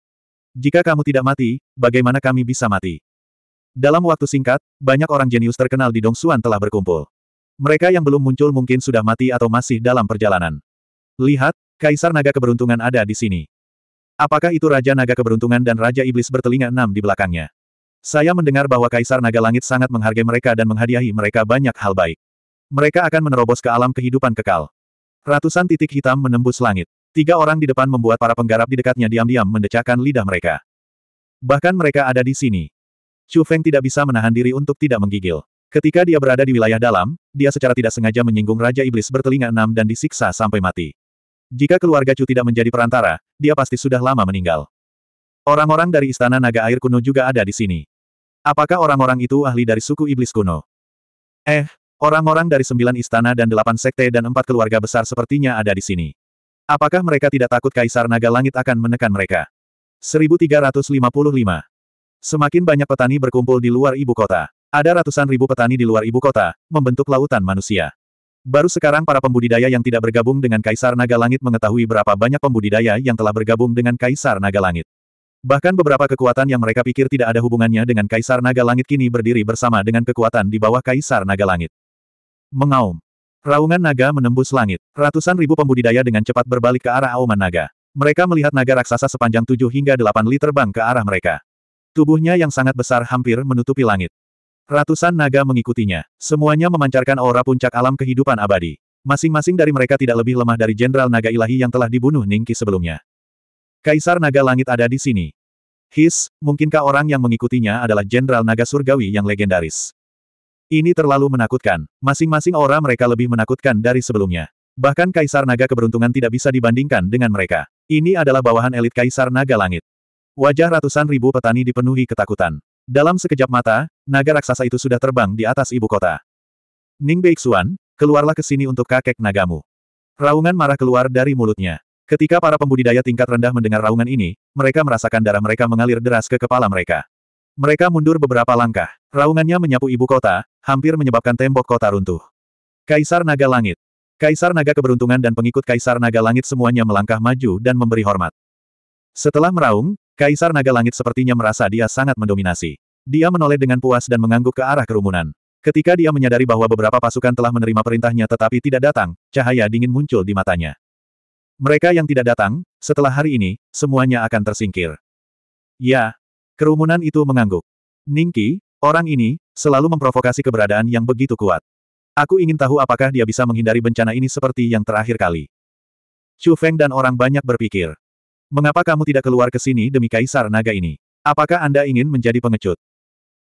Jika kamu tidak mati, bagaimana kami bisa mati? Dalam waktu singkat, banyak orang jenius terkenal di Dongsuan telah berkumpul. Mereka yang belum muncul mungkin sudah mati atau masih dalam perjalanan. Lihat, Kaisar Naga Keberuntungan ada di sini. Apakah itu Raja Naga Keberuntungan dan Raja Iblis bertelinga enam di belakangnya? Saya mendengar bahwa Kaisar Naga Langit sangat menghargai mereka dan menghadiahi mereka banyak hal baik. Mereka akan menerobos ke alam kehidupan kekal. Ratusan titik hitam menembus langit. Tiga orang di depan membuat para penggarap di dekatnya diam-diam mendecakkan lidah mereka. Bahkan mereka ada di sini. Chu Feng tidak bisa menahan diri untuk tidak menggigil. Ketika dia berada di wilayah dalam, dia secara tidak sengaja menyinggung Raja Iblis bertelinga enam dan disiksa sampai mati. Jika keluarga Chu tidak menjadi perantara, dia pasti sudah lama meninggal. Orang-orang dari Istana Naga Air Kuno juga ada di sini. Apakah orang-orang itu ahli dari suku Iblis Kuno? Eh, orang-orang dari sembilan istana dan delapan sekte dan empat keluarga besar sepertinya ada di sini. Apakah mereka tidak takut Kaisar Naga Langit akan menekan mereka? 1355 Semakin banyak petani berkumpul di luar ibu kota. Ada ratusan ribu petani di luar ibu kota, membentuk lautan manusia. Baru sekarang para pembudidaya yang tidak bergabung dengan Kaisar Naga Langit mengetahui berapa banyak pembudidaya yang telah bergabung dengan Kaisar Naga Langit. Bahkan beberapa kekuatan yang mereka pikir tidak ada hubungannya dengan Kaisar Naga Langit kini berdiri bersama dengan kekuatan di bawah Kaisar Naga Langit. Mengaum. Raungan naga menembus langit. Ratusan ribu pembudidaya dengan cepat berbalik ke arah auman naga. Mereka melihat naga raksasa sepanjang 7 hingga 8 liter bang ke arah mereka. Tubuhnya yang sangat besar hampir menutupi langit. Ratusan naga mengikutinya. Semuanya memancarkan aura puncak alam kehidupan abadi. Masing-masing dari mereka tidak lebih lemah dari Jenderal Naga Ilahi yang telah dibunuh Ningki sebelumnya. Kaisar Naga Langit ada di sini. His, mungkinkah orang yang mengikutinya adalah Jenderal Naga Surgawi yang legendaris? Ini terlalu menakutkan. Masing-masing aura mereka lebih menakutkan dari sebelumnya. Bahkan Kaisar Naga Keberuntungan tidak bisa dibandingkan dengan mereka. Ini adalah bawahan elit Kaisar Naga Langit. Wajah ratusan ribu petani dipenuhi ketakutan. Dalam sekejap mata, naga raksasa itu sudah terbang di atas ibu kota. Ning Beixuan, keluarlah ke sini untuk kakek nagamu. Raungan marah keluar dari mulutnya. Ketika para pembudidaya tingkat rendah mendengar raungan ini, mereka merasakan darah mereka mengalir deras ke kepala mereka. Mereka mundur beberapa langkah. Raungannya menyapu ibu kota, hampir menyebabkan tembok kota runtuh. Kaisar Naga Langit. Kaisar Naga Keberuntungan dan pengikut Kaisar Naga Langit semuanya melangkah maju dan memberi hormat. Setelah meraung, Kaisar Naga Langit sepertinya merasa dia sangat mendominasi. Dia menoleh dengan puas dan mengangguk ke arah kerumunan. Ketika dia menyadari bahwa beberapa pasukan telah menerima perintahnya tetapi tidak datang, cahaya dingin muncul di matanya. Mereka yang tidak datang, setelah hari ini, semuanya akan tersingkir. Ya, kerumunan itu mengangguk. Ningki, orang ini, selalu memprovokasi keberadaan yang begitu kuat. Aku ingin tahu apakah dia bisa menghindari bencana ini seperti yang terakhir kali. Chu Feng dan orang banyak berpikir. Mengapa kamu tidak keluar ke sini demi Kaisar Naga ini? Apakah Anda ingin menjadi pengecut?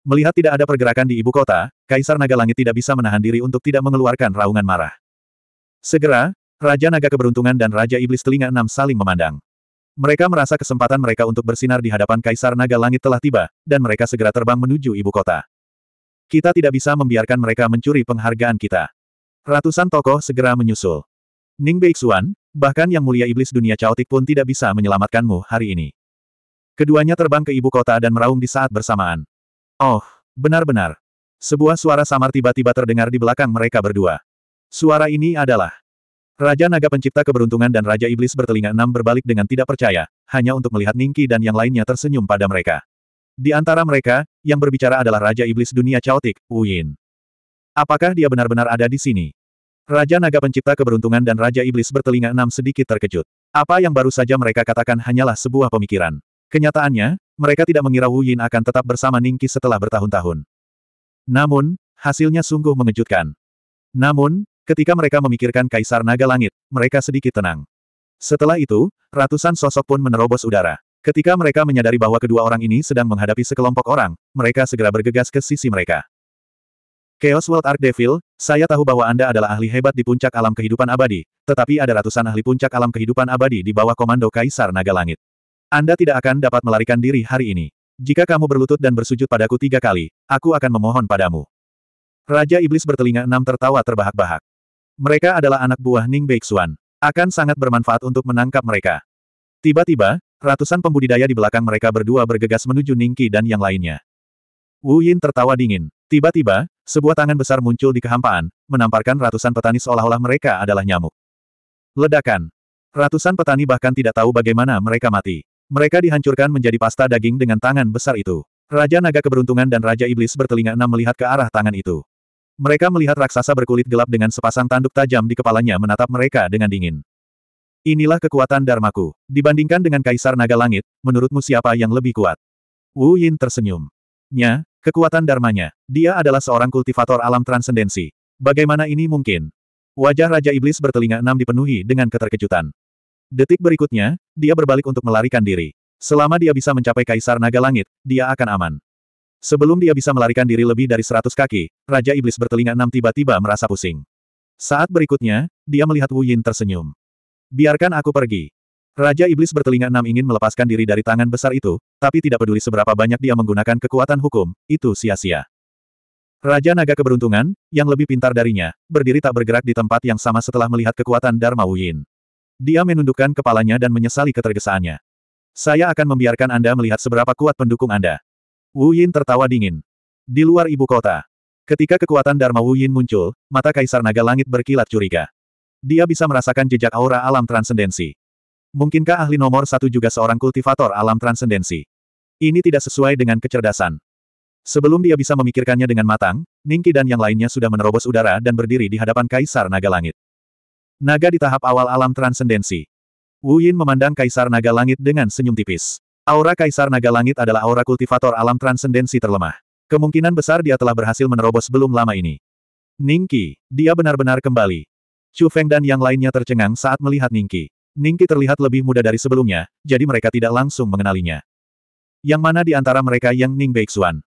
Melihat tidak ada pergerakan di ibu kota, Kaisar Naga Langit tidak bisa menahan diri untuk tidak mengeluarkan raungan marah. Segera, Raja Naga Keberuntungan dan Raja Iblis Telinga Enam saling memandang. Mereka merasa kesempatan mereka untuk bersinar di hadapan Kaisar Naga Langit telah tiba, dan mereka segera terbang menuju ibu kota. Kita tidak bisa membiarkan mereka mencuri penghargaan kita. Ratusan tokoh segera menyusul. Ning Beixuan, Bahkan yang mulia iblis dunia caotik pun tidak bisa menyelamatkanmu hari ini. Keduanya terbang ke ibu kota dan meraung di saat bersamaan. Oh, benar-benar. Sebuah suara samar tiba-tiba terdengar di belakang mereka berdua. Suara ini adalah Raja Naga Pencipta Keberuntungan dan Raja Iblis bertelinga enam berbalik dengan tidak percaya, hanya untuk melihat Ningki dan yang lainnya tersenyum pada mereka. Di antara mereka, yang berbicara adalah Raja Iblis Dunia Caotik, Wu Yin. Apakah dia benar-benar ada di sini? Raja Naga Pencipta Keberuntungan dan Raja Iblis bertelinga enam sedikit terkejut. Apa yang baru saja mereka katakan hanyalah sebuah pemikiran. Kenyataannya, mereka tidak mengira Wu Yin akan tetap bersama Ningki setelah bertahun-tahun. Namun, hasilnya sungguh mengejutkan. Namun, ketika mereka memikirkan Kaisar Naga Langit, mereka sedikit tenang. Setelah itu, ratusan sosok pun menerobos udara. Ketika mereka menyadari bahwa kedua orang ini sedang menghadapi sekelompok orang, mereka segera bergegas ke sisi mereka. Chaos World Arc Devil, saya tahu bahwa Anda adalah ahli hebat di puncak alam kehidupan abadi, tetapi ada ratusan ahli puncak alam kehidupan abadi di bawah komando Kaisar Naga Langit. Anda tidak akan dapat melarikan diri hari ini. Jika kamu berlutut dan bersujud padaku tiga kali, aku akan memohon padamu. Raja Iblis bertelinga enam tertawa terbahak-bahak. Mereka adalah anak buah Ning Beixuan. Akan sangat bermanfaat untuk menangkap mereka. Tiba-tiba, ratusan pembudidaya di belakang mereka berdua bergegas menuju Ningki dan yang lainnya. Wu Yin tertawa dingin. Tiba-tiba, sebuah tangan besar muncul di kehampaan, menamparkan ratusan petani seolah-olah mereka adalah nyamuk. Ledakan. Ratusan petani bahkan tidak tahu bagaimana mereka mati. Mereka dihancurkan menjadi pasta daging dengan tangan besar itu. Raja Naga Keberuntungan dan Raja Iblis bertelinga enam melihat ke arah tangan itu. Mereka melihat raksasa berkulit gelap dengan sepasang tanduk tajam di kepalanya menatap mereka dengan dingin. Inilah kekuatan darmaku. Dibandingkan dengan Kaisar Naga Langit, menurutmu siapa yang lebih kuat? Wu Yin tersenyum. Nya, Kekuatan dharmanya. Dia adalah seorang kultivator alam transendensi. Bagaimana ini mungkin? Wajah Raja Iblis bertelinga enam dipenuhi dengan keterkejutan. Detik berikutnya, dia berbalik untuk melarikan diri. Selama dia bisa mencapai Kaisar Naga Langit, dia akan aman. Sebelum dia bisa melarikan diri lebih dari seratus kaki, Raja Iblis bertelinga enam tiba-tiba merasa pusing. Saat berikutnya, dia melihat Wu Yin tersenyum. Biarkan aku pergi. Raja Iblis bertelinga enam ingin melepaskan diri dari tangan besar itu, tapi tidak peduli seberapa banyak dia menggunakan kekuatan hukum, itu sia-sia. Raja Naga Keberuntungan, yang lebih pintar darinya, berdiri tak bergerak di tempat yang sama setelah melihat kekuatan Dharma Wuyin. Dia menundukkan kepalanya dan menyesali ketergesaannya. Saya akan membiarkan Anda melihat seberapa kuat pendukung Anda. Wu Yin tertawa dingin. Di luar ibu kota. Ketika kekuatan Dharma Wu Yin muncul, mata Kaisar Naga Langit berkilat curiga. Dia bisa merasakan jejak aura alam transendensi. Mungkinkah ahli nomor satu juga seorang kultivator alam transendensi? Ini tidak sesuai dengan kecerdasan. Sebelum dia bisa memikirkannya dengan matang, Ningki dan yang lainnya sudah menerobos udara dan berdiri di hadapan Kaisar Naga Langit. Naga di tahap awal alam transendensi. Wu Yin memandang Kaisar Naga Langit dengan senyum tipis. Aura Kaisar Naga Langit adalah aura kultivator alam transendensi terlemah. Kemungkinan besar dia telah berhasil menerobos belum lama ini. Ningki, dia benar-benar kembali. Chu Feng dan yang lainnya tercengang saat melihat Ningki. Ningki terlihat lebih muda dari sebelumnya, jadi mereka tidak langsung mengenalinya. Yang mana di antara mereka yang Ning Beixuan?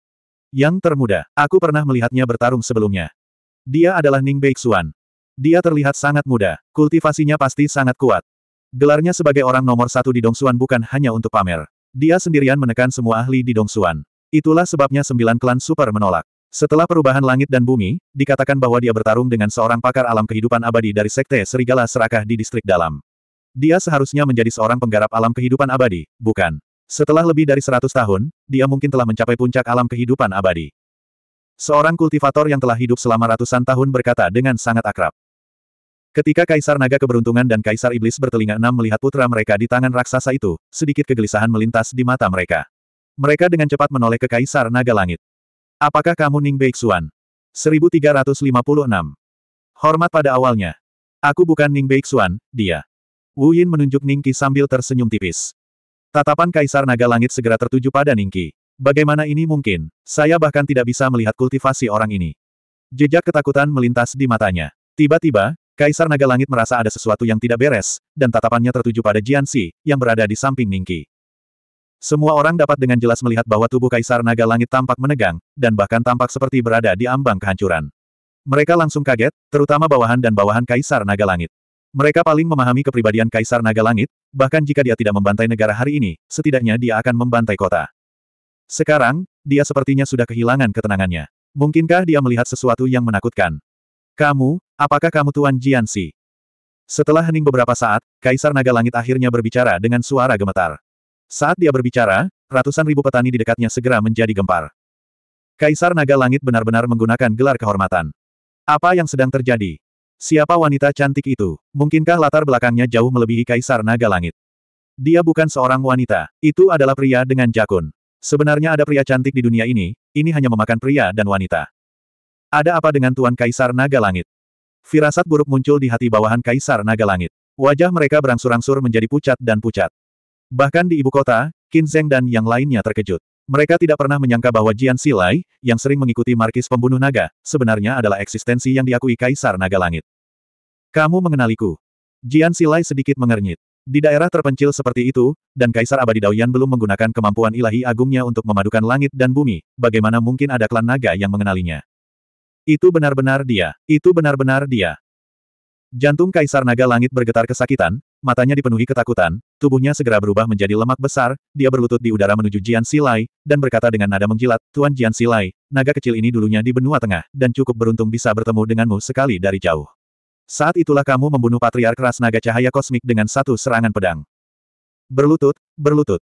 Yang termuda, aku pernah melihatnya bertarung sebelumnya. Dia adalah Ning Beixuan. Dia terlihat sangat muda, kultivasinya pasti sangat kuat. Gelarnya sebagai orang nomor satu di Dongsuan bukan hanya untuk pamer. Dia sendirian menekan semua ahli di Dongsuan. Itulah sebabnya sembilan klan super menolak. Setelah perubahan langit dan bumi, dikatakan bahwa dia bertarung dengan seorang pakar alam kehidupan abadi dari Sekte Serigala Serakah di distrik dalam. Dia seharusnya menjadi seorang penggarap alam kehidupan abadi, bukan? Setelah lebih dari seratus tahun, dia mungkin telah mencapai puncak alam kehidupan abadi. Seorang kultivator yang telah hidup selama ratusan tahun berkata dengan sangat akrab. Ketika Kaisar Naga Keberuntungan dan Kaisar Iblis bertelinga enam melihat putra mereka di tangan raksasa itu, sedikit kegelisahan melintas di mata mereka. Mereka dengan cepat menoleh ke Kaisar Naga Langit. Apakah kamu Ning Beixuan? 1356. Hormat pada awalnya. Aku bukan Ning Beixuan, dia. Wu Yin menunjuk Ningki sambil tersenyum tipis. Tatapan Kaisar Naga Langit segera tertuju pada Ningki. Bagaimana ini mungkin? Saya bahkan tidak bisa melihat kultivasi orang ini. Jejak ketakutan melintas di matanya. Tiba-tiba, Kaisar Naga Langit merasa ada sesuatu yang tidak beres, dan tatapannya tertuju pada Jiansi yang berada di samping Ningki. Semua orang dapat dengan jelas melihat bahwa tubuh Kaisar Naga Langit tampak menegang, dan bahkan tampak seperti berada di ambang kehancuran. Mereka langsung kaget, terutama bawahan dan bawahan Kaisar Naga Langit. Mereka paling memahami kepribadian Kaisar Naga Langit, bahkan jika dia tidak membantai negara hari ini, setidaknya dia akan membantai kota. Sekarang, dia sepertinya sudah kehilangan ketenangannya. Mungkinkah dia melihat sesuatu yang menakutkan? Kamu, apakah kamu Tuan Jiansi? Setelah hening beberapa saat, Kaisar Naga Langit akhirnya berbicara dengan suara gemetar. Saat dia berbicara, ratusan ribu petani di dekatnya segera menjadi gempar. Kaisar Naga Langit benar-benar menggunakan gelar kehormatan. Apa yang sedang terjadi? Siapa wanita cantik itu? Mungkinkah latar belakangnya jauh melebihi Kaisar Naga Langit? Dia bukan seorang wanita, itu adalah pria dengan jakun. Sebenarnya ada pria cantik di dunia ini, ini hanya memakan pria dan wanita. Ada apa dengan Tuan Kaisar Naga Langit? Firasat buruk muncul di hati bawahan Kaisar Naga Langit. Wajah mereka berangsur-angsur menjadi pucat dan pucat. Bahkan di ibu kota, Qin Zheng dan yang lainnya terkejut. Mereka tidak pernah menyangka bahwa Jian Silai, yang sering mengikuti markis pembunuh naga, sebenarnya adalah eksistensi yang diakui Kaisar Naga Langit. Kamu mengenaliku. Jian Silai sedikit mengernyit. Di daerah terpencil seperti itu, dan Kaisar Abadi Daoyan belum menggunakan kemampuan ilahi agungnya untuk memadukan langit dan bumi, bagaimana mungkin ada klan naga yang mengenalinya? Itu benar-benar dia. Itu benar-benar dia. Jantung Kaisar Naga Langit bergetar kesakitan, matanya dipenuhi ketakutan, tubuhnya segera berubah menjadi lemak besar, dia berlutut di udara menuju Jian Silai, dan berkata dengan nada menjilat, Tuan Jian Silai, naga kecil ini dulunya di benua tengah, dan cukup beruntung bisa bertemu denganmu sekali dari jauh. Saat itulah kamu membunuh Patriark Ras Naga Cahaya Kosmik dengan satu serangan pedang. Berlutut, berlutut.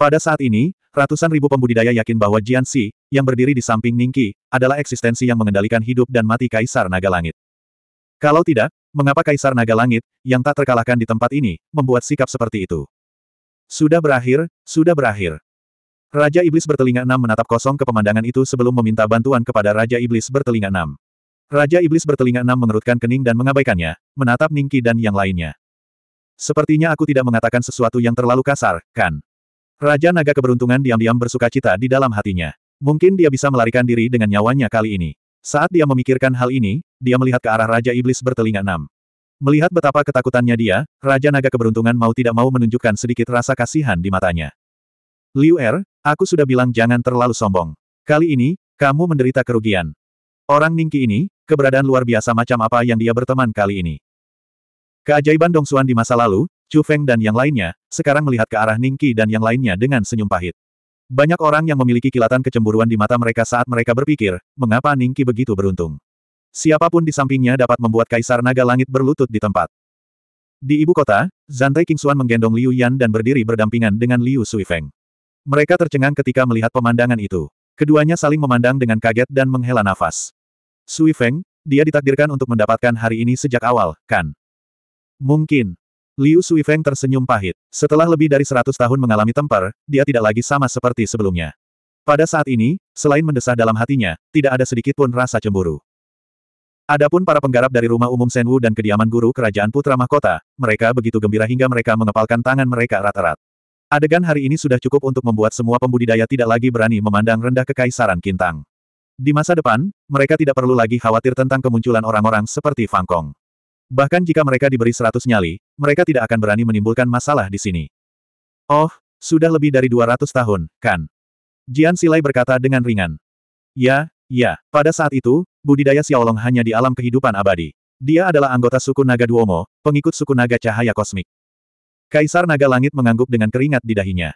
Pada saat ini, ratusan ribu pembudidaya yakin bahwa Jian Xi, yang berdiri di samping Ningqi, adalah eksistensi yang mengendalikan hidup dan mati Kaisar Naga Langit. Kalau tidak, mengapa Kaisar Naga Langit, yang tak terkalahkan di tempat ini, membuat sikap seperti itu? Sudah berakhir, sudah berakhir. Raja Iblis bertelinga enam menatap kosong ke pemandangan itu sebelum meminta bantuan kepada Raja Iblis bertelinga enam. Raja Iblis bertelinga enam mengerutkan kening dan mengabaikannya, menatap Ningki dan yang lainnya. Sepertinya aku tidak mengatakan sesuatu yang terlalu kasar, kan? Raja Naga Keberuntungan diam-diam bersuka cita di dalam hatinya. Mungkin dia bisa melarikan diri dengan nyawanya kali ini. Saat dia memikirkan hal ini, dia melihat ke arah Raja Iblis bertelinga enam. Melihat betapa ketakutannya dia, Raja Naga Keberuntungan mau tidak mau menunjukkan sedikit rasa kasihan di matanya. Liu Er, aku sudah bilang jangan terlalu sombong. Kali ini, kamu menderita kerugian. Orang Ningki ini, keberadaan luar biasa macam apa yang dia berteman kali ini. Keajaiban Dong Dongsuan di masa lalu, Chu Feng dan yang lainnya, sekarang melihat ke arah Ningki dan yang lainnya dengan senyum pahit. Banyak orang yang memiliki kilatan kecemburuan di mata mereka saat mereka berpikir, mengapa Ningki begitu beruntung. Siapapun di sampingnya dapat membuat Kaisar Naga Langit berlutut di tempat. Di ibu kota, Zantai King Xuan menggendong Liu Yan dan berdiri berdampingan dengan Liu Suifeng. Mereka tercengang ketika melihat pemandangan itu. Keduanya saling memandang dengan kaget dan menghela nafas. Sui Feng, dia ditakdirkan untuk mendapatkan hari ini sejak awal, kan? Mungkin. Liu Sui Feng tersenyum pahit. Setelah lebih dari seratus tahun mengalami temper, dia tidak lagi sama seperti sebelumnya. Pada saat ini, selain mendesah dalam hatinya, tidak ada sedikit pun rasa cemburu. Adapun para penggarap dari rumah umum Senwu dan kediaman guru kerajaan putra mahkota, mereka begitu gembira hingga mereka mengepalkan tangan mereka erat-erat. Adegan hari ini sudah cukup untuk membuat semua pembudidaya tidak lagi berani memandang rendah kekaisaran Kintang. Di masa depan, mereka tidak perlu lagi khawatir tentang kemunculan orang-orang seperti Fang Kong. Bahkan jika mereka diberi seratus nyali, mereka tidak akan berani menimbulkan masalah di sini. Oh, sudah lebih dari dua ratus tahun, kan? Jian Silai berkata dengan ringan. Ya, ya, pada saat itu, budidaya Xiaolong hanya di alam kehidupan abadi. Dia adalah anggota suku Naga Duomo, pengikut suku Naga Cahaya Kosmik. Kaisar Naga Langit mengangguk dengan keringat di dahinya.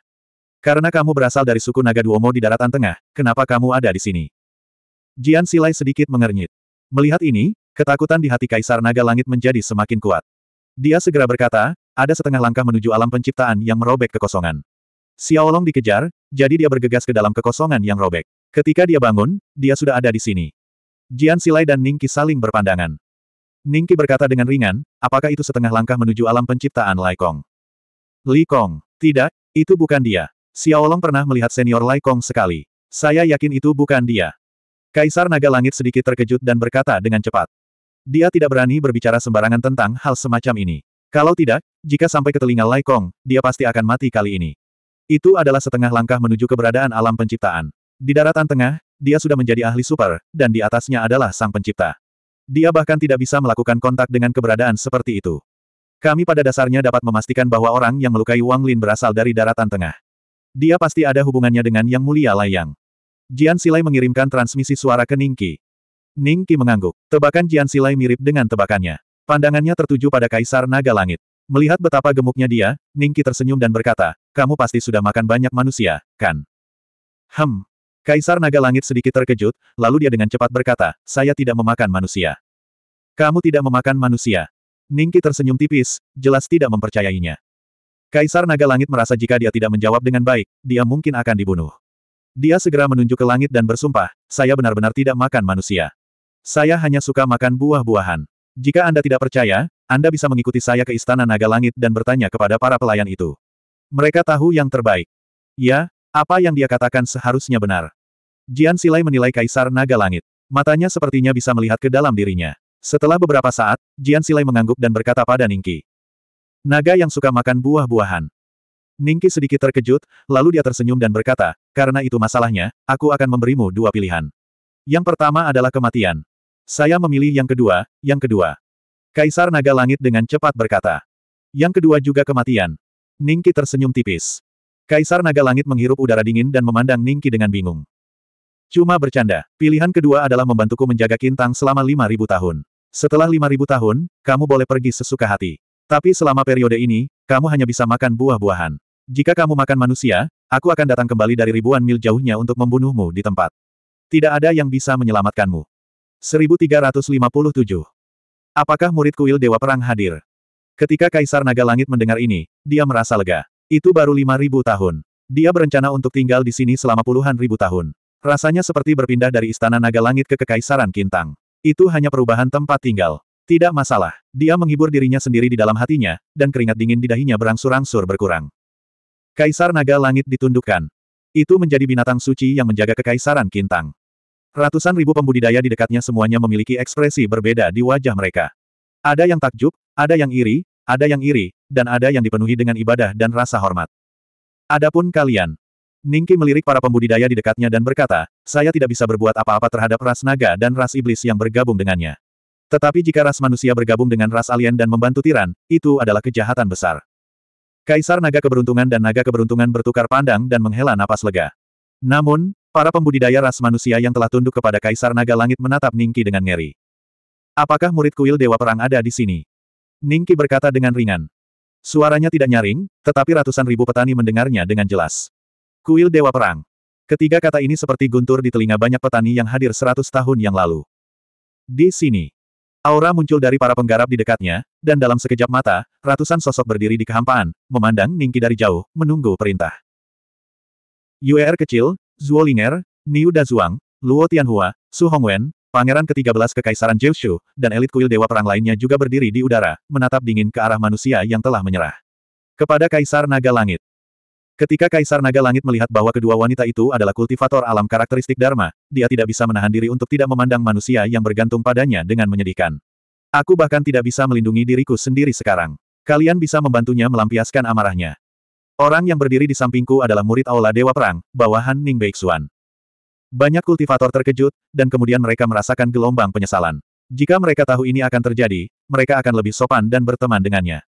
Karena kamu berasal dari suku Naga Duomo di daratan tengah, kenapa kamu ada di sini? Jian Silai sedikit mengernyit. Melihat ini, ketakutan di hati Kaisar Naga Langit menjadi semakin kuat. Dia segera berkata, ada setengah langkah menuju alam penciptaan yang merobek kekosongan. Xiaolong dikejar, jadi dia bergegas ke dalam kekosongan yang robek. Ketika dia bangun, dia sudah ada di sini. Jian Silai dan Ningki saling berpandangan. Ningki berkata dengan ringan, apakah itu setengah langkah menuju alam penciptaan Lai Kong? Li Kong, tidak, itu bukan dia. Xiaolong pernah melihat senior Lai Kong sekali. Saya yakin itu bukan dia. Kaisar Naga Langit sedikit terkejut dan berkata dengan cepat. Dia tidak berani berbicara sembarangan tentang hal semacam ini. Kalau tidak, jika sampai ke telinga Lai Kong, dia pasti akan mati kali ini. Itu adalah setengah langkah menuju keberadaan alam penciptaan. Di daratan tengah, dia sudah menjadi ahli super, dan di atasnya adalah sang pencipta. Dia bahkan tidak bisa melakukan kontak dengan keberadaan seperti itu. Kami pada dasarnya dapat memastikan bahwa orang yang melukai Wang Lin berasal dari daratan tengah. Dia pasti ada hubungannya dengan Yang Mulia Lai Yang. Jian Silai mengirimkan transmisi suara ke Ningki. Ningki mengangguk. Tebakan Jian Silai mirip dengan tebakannya. Pandangannya tertuju pada Kaisar Naga Langit. Melihat betapa gemuknya dia, Ningki tersenyum dan berkata, kamu pasti sudah makan banyak manusia, kan? Hem. Kaisar Naga Langit sedikit terkejut, lalu dia dengan cepat berkata, saya tidak memakan manusia. Kamu tidak memakan manusia. Ningki tersenyum tipis, jelas tidak mempercayainya. Kaisar Naga Langit merasa jika dia tidak menjawab dengan baik, dia mungkin akan dibunuh. Dia segera menunjuk ke langit dan bersumpah, saya benar-benar tidak makan manusia. Saya hanya suka makan buah-buahan. Jika Anda tidak percaya, Anda bisa mengikuti saya ke Istana Naga Langit dan bertanya kepada para pelayan itu. Mereka tahu yang terbaik. Ya, apa yang dia katakan seharusnya benar. Jian Silai menilai Kaisar Naga Langit. Matanya sepertinya bisa melihat ke dalam dirinya. Setelah beberapa saat, Jian Silai mengangguk dan berkata pada Ningki. Naga yang suka makan buah-buahan. Ningki sedikit terkejut, lalu dia tersenyum dan berkata, karena itu masalahnya, aku akan memberimu dua pilihan. Yang pertama adalah kematian. Saya memilih yang kedua, yang kedua. Kaisar Naga Langit dengan cepat berkata. Yang kedua juga kematian. Ningki tersenyum tipis. Kaisar Naga Langit menghirup udara dingin dan memandang Ningki dengan bingung. Cuma bercanda, pilihan kedua adalah membantuku menjaga Kintang selama 5.000 tahun. Setelah 5.000 tahun, kamu boleh pergi sesuka hati. Tapi selama periode ini, kamu hanya bisa makan buah-buahan. Jika kamu makan manusia, aku akan datang kembali dari ribuan mil jauhnya untuk membunuhmu di tempat. Tidak ada yang bisa menyelamatkanmu. 1357. Apakah murid kuil Dewa Perang hadir? Ketika Kaisar Naga Langit mendengar ini, dia merasa lega. Itu baru 5000 tahun. Dia berencana untuk tinggal di sini selama puluhan ribu tahun. Rasanya seperti berpindah dari Istana Naga Langit ke Kekaisaran Kintang. Itu hanya perubahan tempat tinggal. Tidak masalah. Dia menghibur dirinya sendiri di dalam hatinya, dan keringat dingin di dahinya berangsur-angsur berkurang. Kaisar naga langit ditundukkan. Itu menjadi binatang suci yang menjaga kekaisaran Kintang. Ratusan ribu pembudidaya di dekatnya semuanya memiliki ekspresi berbeda di wajah mereka. Ada yang takjub, ada yang iri, ada yang iri, dan ada yang dipenuhi dengan ibadah dan rasa hormat. Adapun kalian, Ningki melirik para pembudidaya di dekatnya dan berkata, saya tidak bisa berbuat apa-apa terhadap ras naga dan ras iblis yang bergabung dengannya. Tetapi jika ras manusia bergabung dengan ras alien dan membantu tiran, itu adalah kejahatan besar. Kaisar Naga Keberuntungan dan Naga Keberuntungan bertukar pandang dan menghela napas lega. Namun, para pembudidaya ras manusia yang telah tunduk kepada Kaisar Naga Langit menatap Ningki dengan ngeri. Apakah murid kuil Dewa Perang ada di sini? Ningki berkata dengan ringan. Suaranya tidak nyaring, tetapi ratusan ribu petani mendengarnya dengan jelas. Kuil Dewa Perang. Ketiga kata ini seperti guntur di telinga banyak petani yang hadir seratus tahun yang lalu. Di sini. Aura muncul dari para penggarap di dekatnya, dan dalam sekejap mata, ratusan sosok berdiri di kehampaan, memandang Ningki dari jauh, menunggu perintah. Yuer er kecil, Zuo Linger, Niu Dazuang, Luo Tianhua, Su Hongwen, pangeran ke-13 Kekaisaran Jiushu, dan elit kuil dewa perang lainnya juga berdiri di udara, menatap dingin ke arah manusia yang telah menyerah. Kepada Kaisar Naga Langit. Ketika Kaisar Naga Langit melihat bahwa kedua wanita itu adalah kultivator alam karakteristik Dharma, dia tidak bisa menahan diri untuk tidak memandang manusia yang bergantung padanya dengan menyedihkan. Aku bahkan tidak bisa melindungi diriku sendiri sekarang. Kalian bisa membantunya melampiaskan amarahnya. Orang yang berdiri di sampingku adalah murid Aula Dewa Perang, bawahan Ning Beixuan. Banyak kultivator terkejut, dan kemudian mereka merasakan gelombang penyesalan. Jika mereka tahu ini akan terjadi, mereka akan lebih sopan dan berteman dengannya.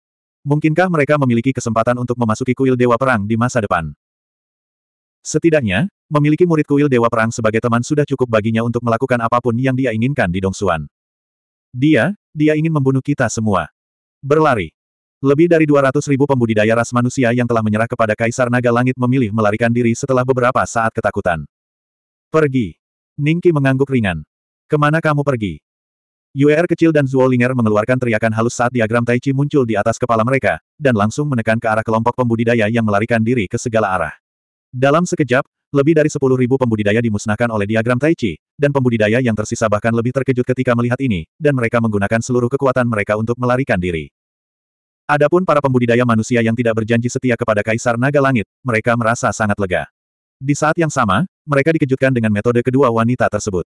Mungkinkah mereka memiliki kesempatan untuk memasuki kuil Dewa Perang di masa depan? Setidaknya, memiliki murid kuil Dewa Perang sebagai teman sudah cukup baginya untuk melakukan apapun yang dia inginkan di Dongsuan. Dia, dia ingin membunuh kita semua. Berlari. Lebih dari 200 ribu pembudidaya ras manusia yang telah menyerah kepada Kaisar Naga Langit memilih melarikan diri setelah beberapa saat ketakutan. Pergi. Ningki mengangguk ringan. Kemana kamu pergi? UR kecil dan Zuolinger mengeluarkan teriakan halus saat diagram Tai Chi muncul di atas kepala mereka, dan langsung menekan ke arah kelompok pembudidaya yang melarikan diri ke segala arah. Dalam sekejap, lebih dari 10.000 pembudidaya dimusnahkan oleh diagram Tai Chi, dan pembudidaya yang tersisa bahkan lebih terkejut ketika melihat ini, dan mereka menggunakan seluruh kekuatan mereka untuk melarikan diri. Adapun para pembudidaya manusia yang tidak berjanji setia kepada Kaisar Naga Langit, mereka merasa sangat lega. Di saat yang sama, mereka dikejutkan dengan metode kedua wanita tersebut.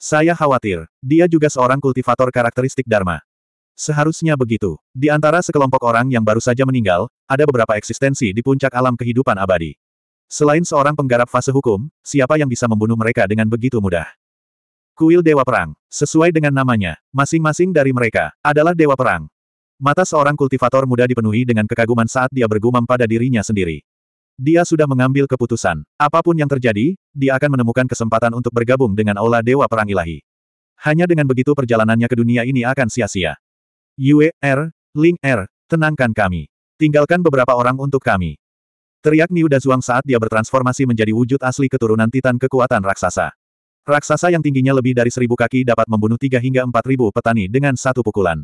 Saya khawatir, dia juga seorang kultivator karakteristik Dharma. Seharusnya begitu. Di antara sekelompok orang yang baru saja meninggal, ada beberapa eksistensi di puncak alam kehidupan abadi. Selain seorang penggarap fase hukum, siapa yang bisa membunuh mereka dengan begitu mudah? Kuil Dewa Perang, sesuai dengan namanya, masing-masing dari mereka, adalah Dewa Perang. Mata seorang kultivator muda dipenuhi dengan kekaguman saat dia bergumam pada dirinya sendiri. Dia sudah mengambil keputusan. Apapun yang terjadi, dia akan menemukan kesempatan untuk bergabung dengan Aula Dewa Perang Ilahi. Hanya dengan begitu perjalanannya ke dunia ini akan sia-sia. Yue, R, er, Ling R, er, tenangkan kami. Tinggalkan beberapa orang untuk kami. Teriak Niu Dazuang saat dia bertransformasi menjadi wujud asli keturunan Titan kekuatan raksasa. Raksasa yang tingginya lebih dari seribu kaki dapat membunuh tiga hingga empat ribu petani dengan satu pukulan.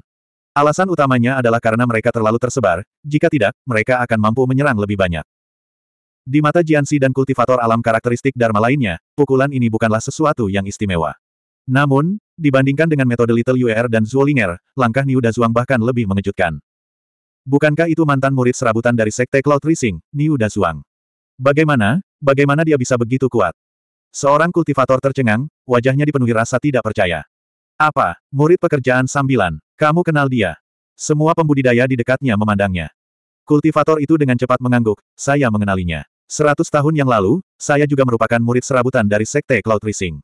Alasan utamanya adalah karena mereka terlalu tersebar, jika tidak, mereka akan mampu menyerang lebih banyak. Di mata Jiansi dan kultivator alam karakteristik Dharma lainnya, pukulan ini bukanlah sesuatu yang istimewa. Namun, dibandingkan dengan metode Little UR dan Zuolinger, langkah Niu Dazuang bahkan lebih mengejutkan. Bukankah itu mantan murid serabutan dari Sekte Cloud Rising, Niu Suang? Bagaimana, bagaimana dia bisa begitu kuat? Seorang kultivator tercengang, wajahnya dipenuhi rasa tidak percaya. Apa, murid pekerjaan sambilan, kamu kenal dia? Semua pembudidaya di dekatnya memandangnya. Kultivator itu dengan cepat mengangguk, saya mengenalinya. Seratus tahun yang lalu, saya juga merupakan murid serabutan dari Sekte Cloud Rising.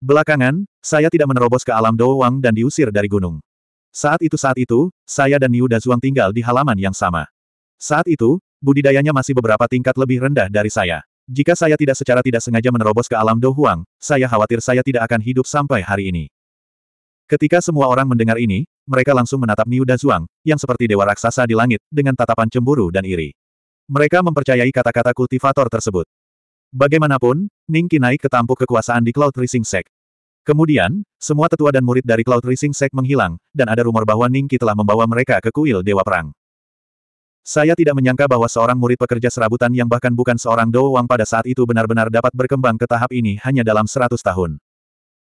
Belakangan, saya tidak menerobos ke alam Dowang dan diusir dari gunung. Saat itu-saat itu, saya dan Niu Dazuang tinggal di halaman yang sama. Saat itu, budidayanya masih beberapa tingkat lebih rendah dari saya. Jika saya tidak secara tidak sengaja menerobos ke alam Dohuang, saya khawatir saya tidak akan hidup sampai hari ini. Ketika semua orang mendengar ini, mereka langsung menatap Niu Dazuang, yang seperti dewa raksasa di langit, dengan tatapan cemburu dan iri. Mereka mempercayai kata-kata kultivator tersebut. Bagaimanapun, Ningki naik ke tampuk kekuasaan di Cloud Rising Sect. Kemudian, semua tetua dan murid dari Cloud Rising Sect menghilang, dan ada rumor bahwa Ningki telah membawa mereka ke kuil Dewa Perang. Saya tidak menyangka bahwa seorang murid pekerja serabutan yang bahkan bukan seorang Dou Wang pada saat itu benar-benar dapat berkembang ke tahap ini hanya dalam seratus tahun.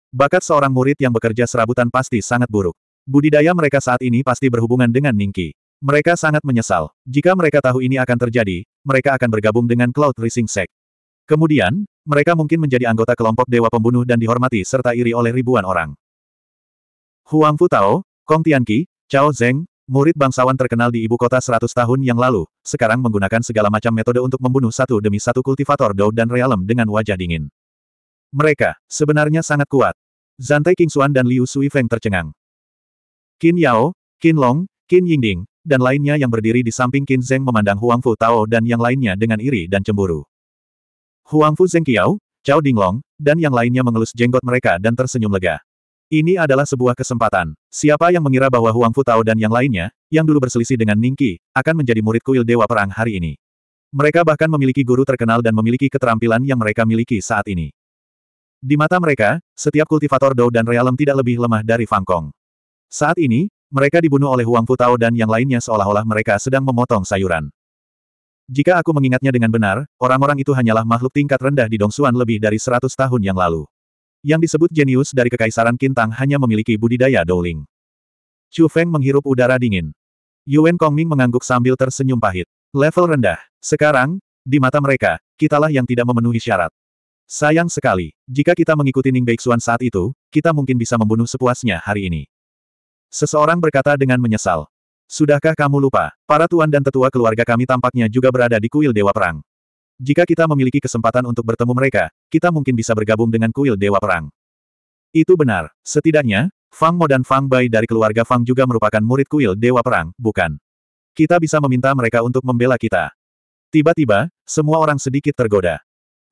Bakat seorang murid yang bekerja serabutan pasti sangat buruk. Budidaya mereka saat ini pasti berhubungan dengan Ningki. Mereka sangat menyesal. Jika mereka tahu ini akan terjadi, mereka akan bergabung dengan Cloud Rising Sect. Kemudian, mereka mungkin menjadi anggota kelompok dewa pembunuh dan dihormati serta iri oleh ribuan orang. Huang Fu Tao, Kong Tianqi, Cao Zeng, murid bangsawan terkenal di ibu kota 100 tahun yang lalu, sekarang menggunakan segala macam metode untuk membunuh satu demi satu kultivator Dou dan Realem dengan wajah dingin. Mereka, sebenarnya sangat kuat. Zantai Xuan dan Liu Sui Feng tercengang. Qin Yao, Qin Long, Qin Yingding, dan lainnya yang berdiri di samping Qin Zeng memandang Huang Fu Tao dan yang lainnya dengan iri dan cemburu. Huangfu Zengqiao, Cao Dinglong, dan yang lainnya mengelus jenggot mereka dan tersenyum lega. Ini adalah sebuah kesempatan. Siapa yang mengira bahwa Huang Fu Tao dan yang lainnya, yang dulu berselisih dengan Ningqi, akan menjadi murid kuil Dewa Perang hari ini. Mereka bahkan memiliki guru terkenal dan memiliki keterampilan yang mereka miliki saat ini. Di mata mereka, setiap kultivator Dou dan Realem tidak lebih lemah dari Fang Kong. Saat ini, mereka dibunuh oleh Huang Fu Tao dan yang lainnya seolah-olah mereka sedang memotong sayuran. Jika aku mengingatnya dengan benar, orang-orang itu hanyalah makhluk tingkat rendah di Dongsuan lebih dari seratus tahun yang lalu. Yang disebut jenius dari Kekaisaran Kintang hanya memiliki budidaya Douling. Chu Feng menghirup udara dingin. Yuan Kongming mengangguk sambil tersenyum pahit. Level rendah. Sekarang, di mata mereka, kitalah yang tidak memenuhi syarat. Sayang sekali, jika kita mengikuti Ning Beixuan saat itu, kita mungkin bisa membunuh sepuasnya hari ini. Seseorang berkata dengan menyesal. Sudahkah kamu lupa? Para tuan dan tetua keluarga kami tampaknya juga berada di kuil Dewa Perang. Jika kita memiliki kesempatan untuk bertemu mereka, kita mungkin bisa bergabung dengan kuil Dewa Perang. Itu benar. Setidaknya, Fang Mo dan Fang Bai dari keluarga Fang juga merupakan murid kuil Dewa Perang, bukan? Kita bisa meminta mereka untuk membela kita. Tiba-tiba, semua orang sedikit tergoda.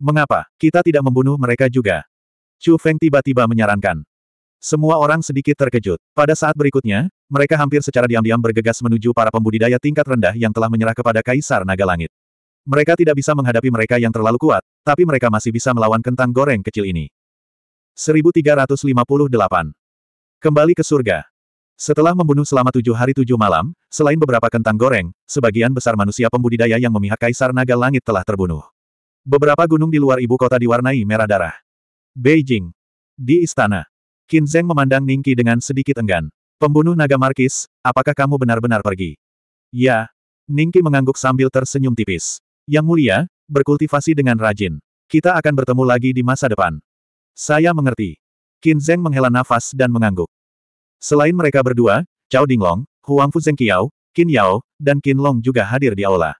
Mengapa kita tidak membunuh mereka juga? Chu Feng tiba-tiba menyarankan. Semua orang sedikit terkejut. Pada saat berikutnya, mereka hampir secara diam-diam bergegas menuju para pembudidaya tingkat rendah yang telah menyerah kepada Kaisar Naga Langit. Mereka tidak bisa menghadapi mereka yang terlalu kuat, tapi mereka masih bisa melawan kentang goreng kecil ini. 1358 Kembali ke surga. Setelah membunuh selama tujuh hari tujuh malam, selain beberapa kentang goreng, sebagian besar manusia pembudidaya yang memihak Kaisar Naga Langit telah terbunuh. Beberapa gunung di luar ibu kota diwarnai merah darah. Beijing. Di istana, Qin Zheng memandang Ningki dengan sedikit enggan. Pembunuh naga Markis, apakah kamu benar-benar pergi? Ya. Ningki mengangguk sambil tersenyum tipis. Yang mulia, berkultivasi dengan rajin. Kita akan bertemu lagi di masa depan. Saya mengerti. Qin Zheng menghela nafas dan mengangguk. Selain mereka berdua, Cao Dinglong, Huang Fu Zengqiao, Qin Yao, dan Qin Long juga hadir di aula.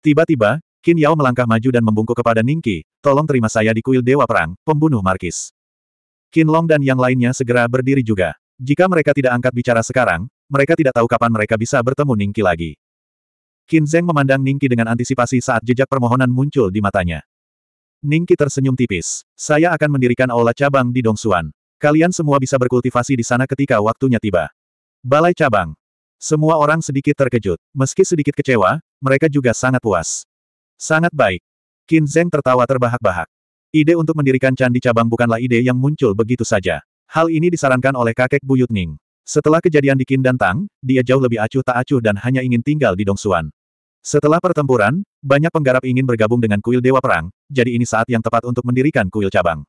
Tiba-tiba, Qin Yao melangkah maju dan membungkuk kepada Ningki, tolong terima saya di kuil Dewa Perang, pembunuh Markis. Qinlong dan yang lainnya segera berdiri juga. Jika mereka tidak angkat bicara sekarang, mereka tidak tahu kapan mereka bisa bertemu Ningki lagi. Qin Zeng memandang Ningki dengan antisipasi saat jejak permohonan muncul di matanya. Ningki tersenyum tipis. Saya akan mendirikan aula cabang di Dongsuan. Kalian semua bisa berkultivasi di sana ketika waktunya tiba. Balai cabang. Semua orang sedikit terkejut. Meski sedikit kecewa, mereka juga sangat puas. Sangat baik. Qin Zeng tertawa terbahak-bahak. Ide untuk mendirikan candi cabang bukanlah ide yang muncul begitu saja. Hal ini disarankan oleh kakek Buyut Ning. Setelah kejadian di Tang, dia jauh lebih acuh tak acuh dan hanya ingin tinggal di Dongsuan. Setelah pertempuran, banyak penggarap ingin bergabung dengan kuil Dewa Perang, jadi ini saat yang tepat untuk mendirikan kuil cabang.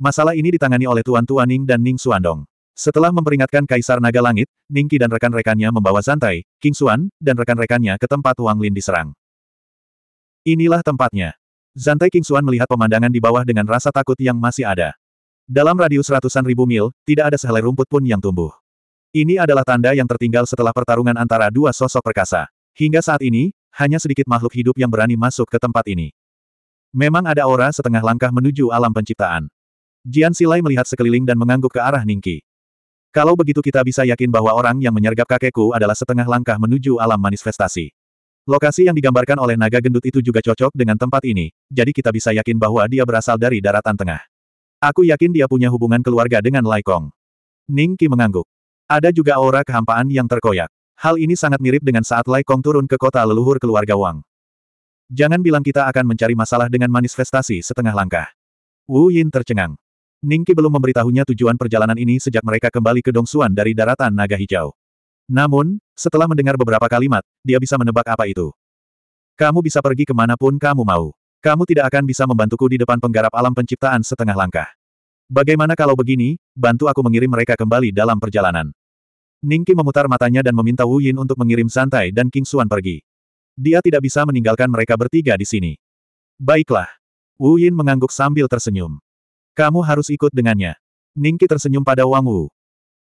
Masalah ini ditangani oleh Tuan Tuan Ning dan Ning Suandong. Setelah memperingatkan Kaisar Naga Langit, Ning Qi dan rekan-rekannya membawa Zantai, King Xuan, dan rekan-rekannya ke tempat Wang Lin diserang. Inilah tempatnya. Zantai King Xuan melihat pemandangan di bawah dengan rasa takut yang masih ada. Dalam radius ratusan ribu mil, tidak ada sehelai rumput pun yang tumbuh. Ini adalah tanda yang tertinggal setelah pertarungan antara dua sosok perkasa. Hingga saat ini, hanya sedikit makhluk hidup yang berani masuk ke tempat ini. Memang ada aura setengah langkah menuju alam penciptaan. Jian Silai melihat sekeliling dan mengangguk ke arah Ningki. Kalau begitu kita bisa yakin bahwa orang yang menyergap kakekku adalah setengah langkah menuju alam manifestasi. Lokasi yang digambarkan oleh naga gendut itu juga cocok dengan tempat ini, jadi kita bisa yakin bahwa dia berasal dari daratan tengah. Aku yakin dia punya hubungan keluarga dengan Kong. Ning Qi mengangguk. Ada juga aura kehampaan yang terkoyak. Hal ini sangat mirip dengan saat Kong turun ke kota leluhur keluarga Wang. Jangan bilang kita akan mencari masalah dengan manifestasi setengah langkah. Wu Yin tercengang. Ningki belum memberitahunya tujuan perjalanan ini sejak mereka kembali ke Dongsuan dari daratan naga hijau. Namun, setelah mendengar beberapa kalimat, dia bisa menebak apa itu. Kamu bisa pergi kemanapun kamu mau. Kamu tidak akan bisa membantuku di depan penggarap alam penciptaan setengah langkah. Bagaimana kalau begini, bantu aku mengirim mereka kembali dalam perjalanan. Ningki memutar matanya dan meminta Wu Yin untuk mengirim Santai dan King Xuan pergi. Dia tidak bisa meninggalkan mereka bertiga di sini. Baiklah. Wu Yin mengangguk sambil tersenyum. Kamu harus ikut dengannya. Ningki tersenyum pada Wang Wu.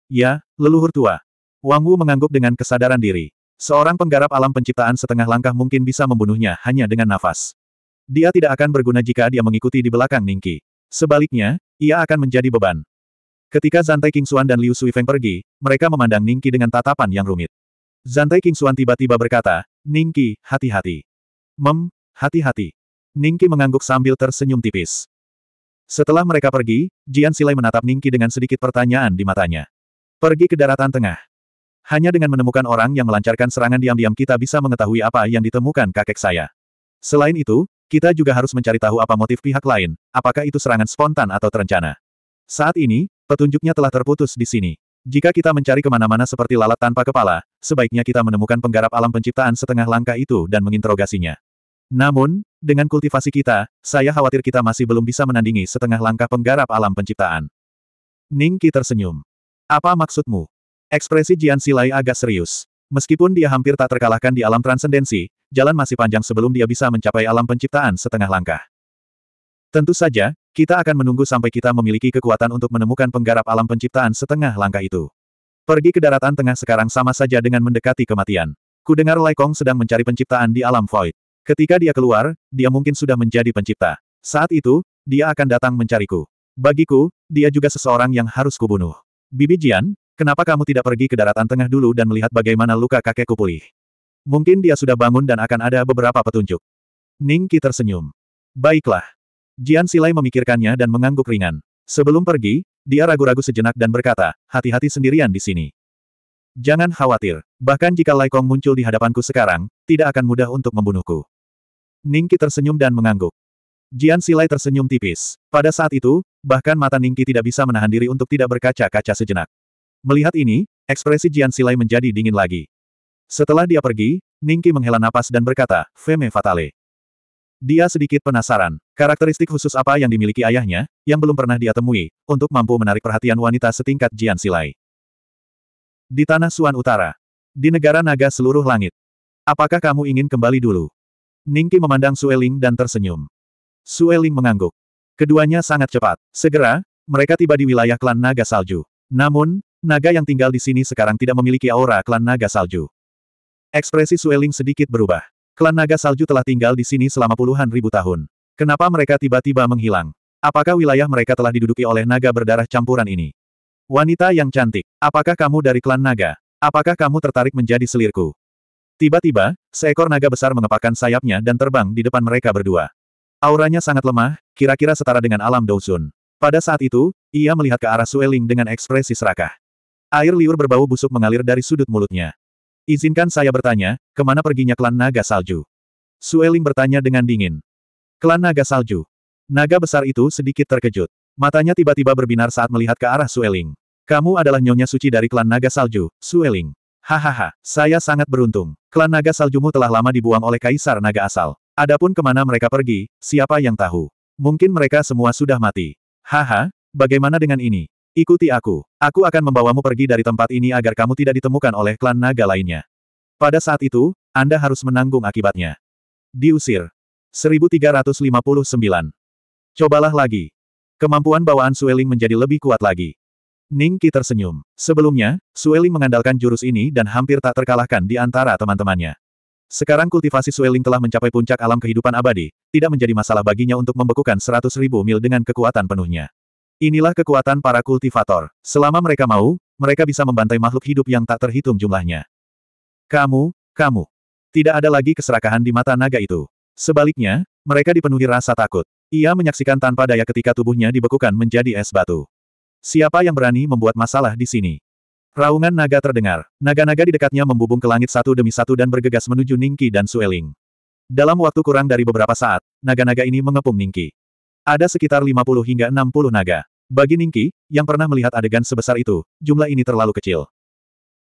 Ya, leluhur tua, Wang Wu mengangguk dengan kesadaran diri. Seorang penggarap alam penciptaan setengah langkah mungkin bisa membunuhnya hanya dengan nafas. Dia tidak akan berguna jika dia mengikuti di belakang Ningki. Sebaliknya, ia akan menjadi beban. Ketika Zantai Kingsuan dan Liu Sui Feng pergi, mereka memandang Ningki dengan tatapan yang rumit. Zantai Kingsuan tiba-tiba berkata, Ningki, hati-hati. Mem, hati-hati. Ningki mengangguk sambil tersenyum tipis. Setelah mereka pergi, Jian Silai menatap Ningki dengan sedikit pertanyaan di matanya. Pergi ke daratan tengah. Hanya dengan menemukan orang yang melancarkan serangan diam-diam kita bisa mengetahui apa yang ditemukan kakek saya. Selain itu, kita juga harus mencari tahu apa motif pihak lain, apakah itu serangan spontan atau terencana. Saat ini, petunjuknya telah terputus di sini. Jika kita mencari kemana-mana seperti lalat tanpa kepala, sebaiknya kita menemukan penggarap alam penciptaan setengah langkah itu dan menginterogasinya. Namun, dengan kultivasi kita, saya khawatir kita masih belum bisa menandingi setengah langkah penggarap alam penciptaan. Ningki tersenyum. Apa maksudmu? Ekspresi Jian Silai agak serius. Meskipun dia hampir tak terkalahkan di alam transendensi, jalan masih panjang sebelum dia bisa mencapai alam penciptaan setengah langkah. Tentu saja, kita akan menunggu sampai kita memiliki kekuatan untuk menemukan penggarap alam penciptaan setengah langkah itu. Pergi ke daratan tengah sekarang sama saja dengan mendekati kematian. Kudengar Kong sedang mencari penciptaan di alam void. Ketika dia keluar, dia mungkin sudah menjadi pencipta. Saat itu, dia akan datang mencariku. Bagiku, dia juga seseorang yang harus kubunuh. Bibi Jian, Kenapa kamu tidak pergi ke daratan tengah dulu dan melihat bagaimana luka kakekku pulih? Mungkin dia sudah bangun dan akan ada beberapa petunjuk. Ning Qi tersenyum. Baiklah. Jian Silai memikirkannya dan mengangguk ringan. Sebelum pergi, dia ragu-ragu sejenak dan berkata, hati-hati sendirian di sini. Jangan khawatir, bahkan jika Lai Kong muncul di hadapanku sekarang, tidak akan mudah untuk membunuhku. Ningki tersenyum dan mengangguk. Jian Silai tersenyum tipis. Pada saat itu, bahkan mata Ningki tidak bisa menahan diri untuk tidak berkaca-kaca sejenak. Melihat ini, ekspresi Jian Silai menjadi dingin lagi. Setelah dia pergi, Ningki menghela napas dan berkata, Feme Fatale. Dia sedikit penasaran, karakteristik khusus apa yang dimiliki ayahnya, yang belum pernah dia temui, untuk mampu menarik perhatian wanita setingkat Jian Silai. Di Tanah Suan Utara. Di negara naga seluruh langit. Apakah kamu ingin kembali dulu? Ningki memandang Sueling dan tersenyum. Sueling mengangguk. Keduanya sangat cepat. Segera, mereka tiba di wilayah klan naga salju. Namun, Naga yang tinggal di sini sekarang tidak memiliki aura klan naga salju. Ekspresi Sueling sedikit berubah. Klan naga salju telah tinggal di sini selama puluhan ribu tahun. Kenapa mereka tiba-tiba menghilang? Apakah wilayah mereka telah diduduki oleh naga berdarah campuran ini? Wanita yang cantik, apakah kamu dari klan naga? Apakah kamu tertarik menjadi selirku? Tiba-tiba, seekor naga besar mengepakkan sayapnya dan terbang di depan mereka berdua. Auranya sangat lemah, kira-kira setara dengan alam Dousun. Pada saat itu, ia melihat ke arah Sueling dengan ekspresi serakah. Air liur berbau busuk mengalir dari sudut mulutnya. Izinkan saya bertanya, kemana perginya klan naga salju? Sueling bertanya dengan dingin. Klan naga salju. Naga besar itu sedikit terkejut. Matanya tiba-tiba berbinar saat melihat ke arah Sueling. Kamu adalah nyonya suci dari klan naga salju, Sueling. Hahaha, saya sangat beruntung. Klan naga saljumu telah lama dibuang oleh kaisar naga asal. Adapun kemana mereka pergi, siapa yang tahu? Mungkin mereka semua sudah mati. Haha, bagaimana dengan ini? Ikuti aku. Aku akan membawamu pergi dari tempat ini agar kamu tidak ditemukan oleh klan naga lainnya. Pada saat itu, Anda harus menanggung akibatnya. Diusir. 1359. Cobalah lagi. Kemampuan bawaan Sueling menjadi lebih kuat lagi. Ning Qi tersenyum. Sebelumnya, Sueling mengandalkan jurus ini dan hampir tak terkalahkan di antara teman-temannya. Sekarang kultivasi Sueling telah mencapai puncak alam kehidupan abadi, tidak menjadi masalah baginya untuk membekukan 100.000 mil dengan kekuatan penuhnya. Inilah kekuatan para kultivator. Selama mereka mau, mereka bisa membantai makhluk hidup yang tak terhitung jumlahnya. Kamu, kamu. Tidak ada lagi keserakahan di mata naga itu. Sebaliknya, mereka dipenuhi rasa takut. Ia menyaksikan tanpa daya ketika tubuhnya dibekukan menjadi es batu. Siapa yang berani membuat masalah di sini? Raungan naga terdengar. Naga-naga di dekatnya membubung ke langit satu demi satu dan bergegas menuju Ningki dan Sueling. Dalam waktu kurang dari beberapa saat, naga-naga ini mengepung Ningki. Ada sekitar 50 hingga 60 naga. Bagi Ningki, yang pernah melihat adegan sebesar itu, jumlah ini terlalu kecil.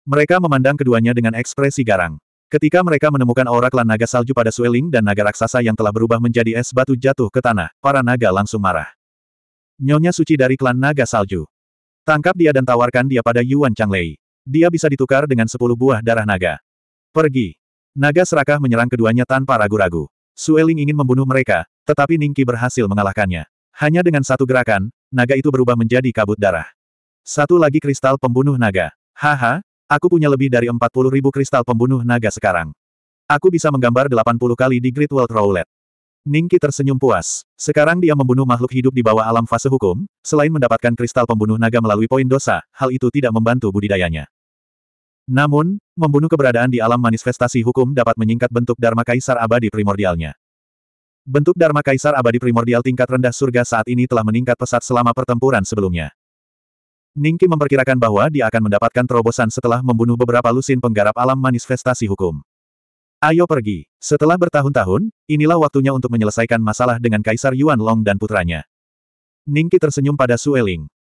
Mereka memandang keduanya dengan ekspresi garang. Ketika mereka menemukan aura klan naga salju pada Sueling dan naga raksasa yang telah berubah menjadi es batu jatuh ke tanah, para naga langsung marah. Nyonya suci dari klan naga salju. Tangkap dia dan tawarkan dia pada Yuan Changlei. Dia bisa ditukar dengan 10 buah darah naga. Pergi. Naga serakah menyerang keduanya tanpa ragu-ragu. Sueling ingin membunuh mereka, tetapi Ningki berhasil mengalahkannya. Hanya dengan satu gerakan, naga itu berubah menjadi kabut darah. Satu lagi kristal pembunuh naga. Haha, aku punya lebih dari 40 ribu kristal pembunuh naga sekarang. Aku bisa menggambar 80 kali di Great World Roulette. Ningki tersenyum puas. Sekarang dia membunuh makhluk hidup di bawah alam fase hukum, selain mendapatkan kristal pembunuh naga melalui poin dosa, hal itu tidak membantu budidayanya. Namun, membunuh keberadaan di alam manifestasi hukum dapat menyingkat bentuk Dharma Kaisar abadi primordialnya. Bentuk Dharma Kaisar abadi primordial tingkat rendah surga saat ini telah meningkat pesat selama pertempuran sebelumnya. Ningki memperkirakan bahwa dia akan mendapatkan terobosan setelah membunuh beberapa lusin penggarap alam manifestasi hukum. Ayo pergi. Setelah bertahun-tahun, inilah waktunya untuk menyelesaikan masalah dengan Kaisar Yuan Long dan putranya. Ningki tersenyum pada Sueling.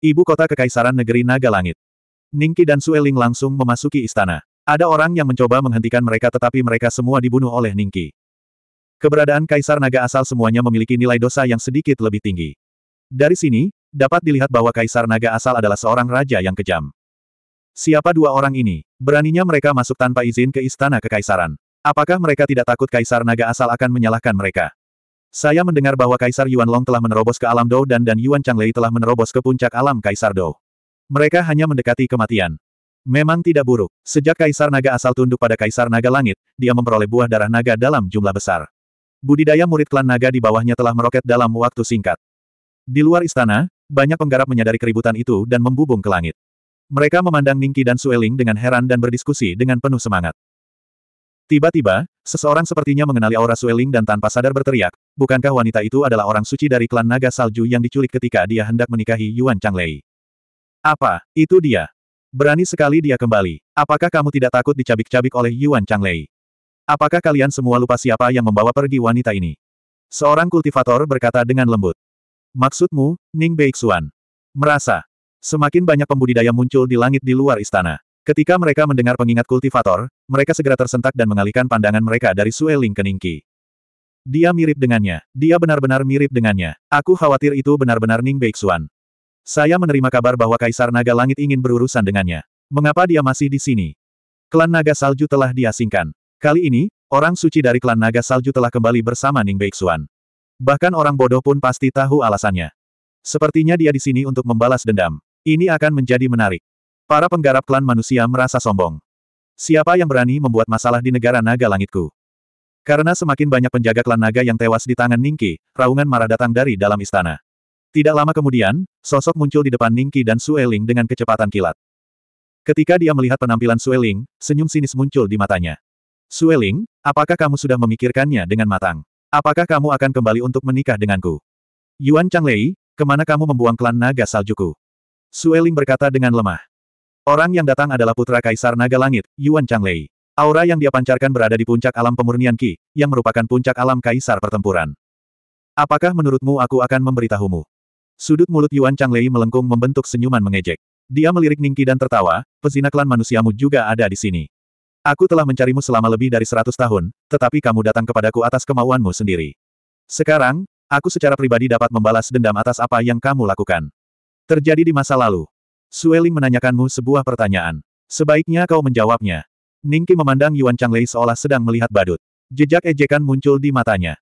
Ibu kota Kekaisaran Negeri Naga Langit. Ningki dan Sueling langsung memasuki istana. Ada orang yang mencoba menghentikan mereka tetapi mereka semua dibunuh oleh Ningki. Keberadaan Kaisar Naga asal semuanya memiliki nilai dosa yang sedikit lebih tinggi. Dari sini, dapat dilihat bahwa Kaisar Naga asal adalah seorang raja yang kejam. Siapa dua orang ini? Beraninya mereka masuk tanpa izin ke istana kekaisaran. Apakah mereka tidak takut Kaisar Naga asal akan menyalahkan mereka? Saya mendengar bahwa Kaisar Yuan Long telah menerobos ke alam Dou dan dan Yuan Changlei telah menerobos ke puncak alam Kaisar Dou. Mereka hanya mendekati kematian. Memang tidak buruk. Sejak Kaisar Naga asal tunduk pada Kaisar Naga Langit, dia memperoleh buah darah naga dalam jumlah besar. Budidaya murid klan naga di bawahnya telah meroket dalam waktu singkat. Di luar istana, banyak penggarap menyadari keributan itu dan membubung ke langit. Mereka memandang Ningki dan Sueling dengan heran dan berdiskusi dengan penuh semangat. Tiba-tiba, seseorang sepertinya mengenali aura Sueling dan tanpa sadar berteriak, bukankah wanita itu adalah orang suci dari klan naga salju yang diculik ketika dia hendak menikahi Yuan Changlei. Apa, itu dia. Berani sekali dia kembali. Apakah kamu tidak takut dicabik-cabik oleh Yuan Changlei? Apakah kalian semua lupa siapa yang membawa pergi wanita ini? Seorang kultivator berkata dengan lembut. Maksudmu, Ning Beixuan? Merasa. Semakin banyak pembudidaya muncul di langit di luar istana. Ketika mereka mendengar pengingat kultivator, mereka segera tersentak dan mengalihkan pandangan mereka dari Sueling ke Ningki. Dia mirip dengannya. Dia benar-benar mirip dengannya. Aku khawatir itu benar-benar Ning Beixuan. Saya menerima kabar bahwa Kaisar Naga Langit ingin berurusan dengannya. Mengapa dia masih di sini? Klan Naga Salju telah diasingkan. Kali ini, orang suci dari klan Naga Salju telah kembali bersama Ning Beixuan. Bahkan orang bodoh pun pasti tahu alasannya. Sepertinya dia di sini untuk membalas dendam. Ini akan menjadi menarik. Para penggarap klan manusia merasa sombong. Siapa yang berani membuat masalah di negara naga langitku? Karena semakin banyak penjaga klan naga yang tewas di tangan Ningki, raungan marah datang dari dalam istana. Tidak lama kemudian, sosok muncul di depan Ningki dan Sueling dengan kecepatan kilat. Ketika dia melihat penampilan Sueling, senyum sinis muncul di matanya. Sueling, apakah kamu sudah memikirkannya dengan matang? Apakah kamu akan kembali untuk menikah denganku? Yuan Changlei, kemana kamu membuang klan naga saljuku? Sueling berkata dengan lemah. Orang yang datang adalah putra Kaisar Naga Langit, Yuan Changlei. Aura yang dia pancarkan berada di puncak alam pemurnian Ki, yang merupakan puncak alam Kaisar pertempuran. Apakah menurutmu aku akan memberitahumu? Sudut mulut Yuan Changlei melengkung membentuk senyuman mengejek. Dia melirik Ningki dan tertawa, pezina klan manusiamu juga ada di sini. Aku telah mencarimu selama lebih dari seratus tahun, tetapi kamu datang kepadaku atas kemauanmu sendiri. Sekarang, aku secara pribadi dapat membalas dendam atas apa yang kamu lakukan. Terjadi di masa lalu. Sueling menanyakanmu sebuah pertanyaan. Sebaiknya kau menjawabnya. Ningki memandang Yuan Changlei seolah sedang melihat badut. Jejak ejekan muncul di matanya.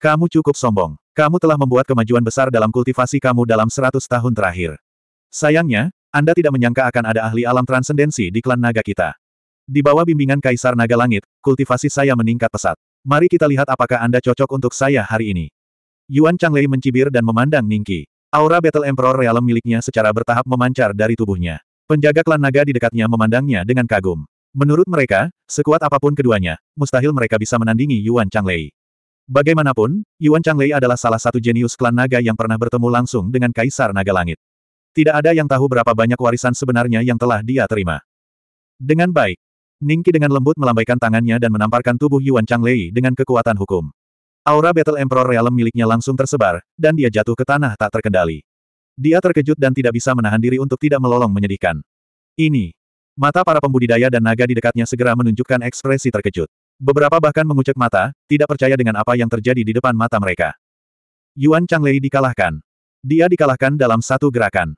Kamu cukup sombong. Kamu telah membuat kemajuan besar dalam kultivasi kamu dalam 100 tahun terakhir. Sayangnya, Anda tidak menyangka akan ada ahli alam transendensi di klan naga kita. Di bawah bimbingan Kaisar Naga Langit, kultivasi saya meningkat pesat. Mari kita lihat apakah Anda cocok untuk saya hari ini. Yuan Changlei mencibir dan memandang Ningki. Aura Battle Emperor Realm miliknya secara bertahap memancar dari tubuhnya. Penjaga klan naga di dekatnya memandangnya dengan kagum. Menurut mereka, sekuat apapun keduanya, mustahil mereka bisa menandingi Yuan Changlei. Bagaimanapun, Yuan Changlei adalah salah satu jenius klan naga yang pernah bertemu langsung dengan Kaisar Naga Langit. Tidak ada yang tahu berapa banyak warisan sebenarnya yang telah dia terima. Dengan baik, Ningki dengan lembut melambaikan tangannya dan menamparkan tubuh Yuan Changlei dengan kekuatan hukum. Aura Battle Emperor Realm miliknya langsung tersebar, dan dia jatuh ke tanah tak terkendali. Dia terkejut dan tidak bisa menahan diri untuk tidak melolong menyedihkan. Ini. Mata para pembudidaya dan naga di dekatnya segera menunjukkan ekspresi terkejut. Beberapa bahkan mengucek mata, tidak percaya dengan apa yang terjadi di depan mata mereka. Yuan Changlei dikalahkan. Dia dikalahkan dalam satu gerakan.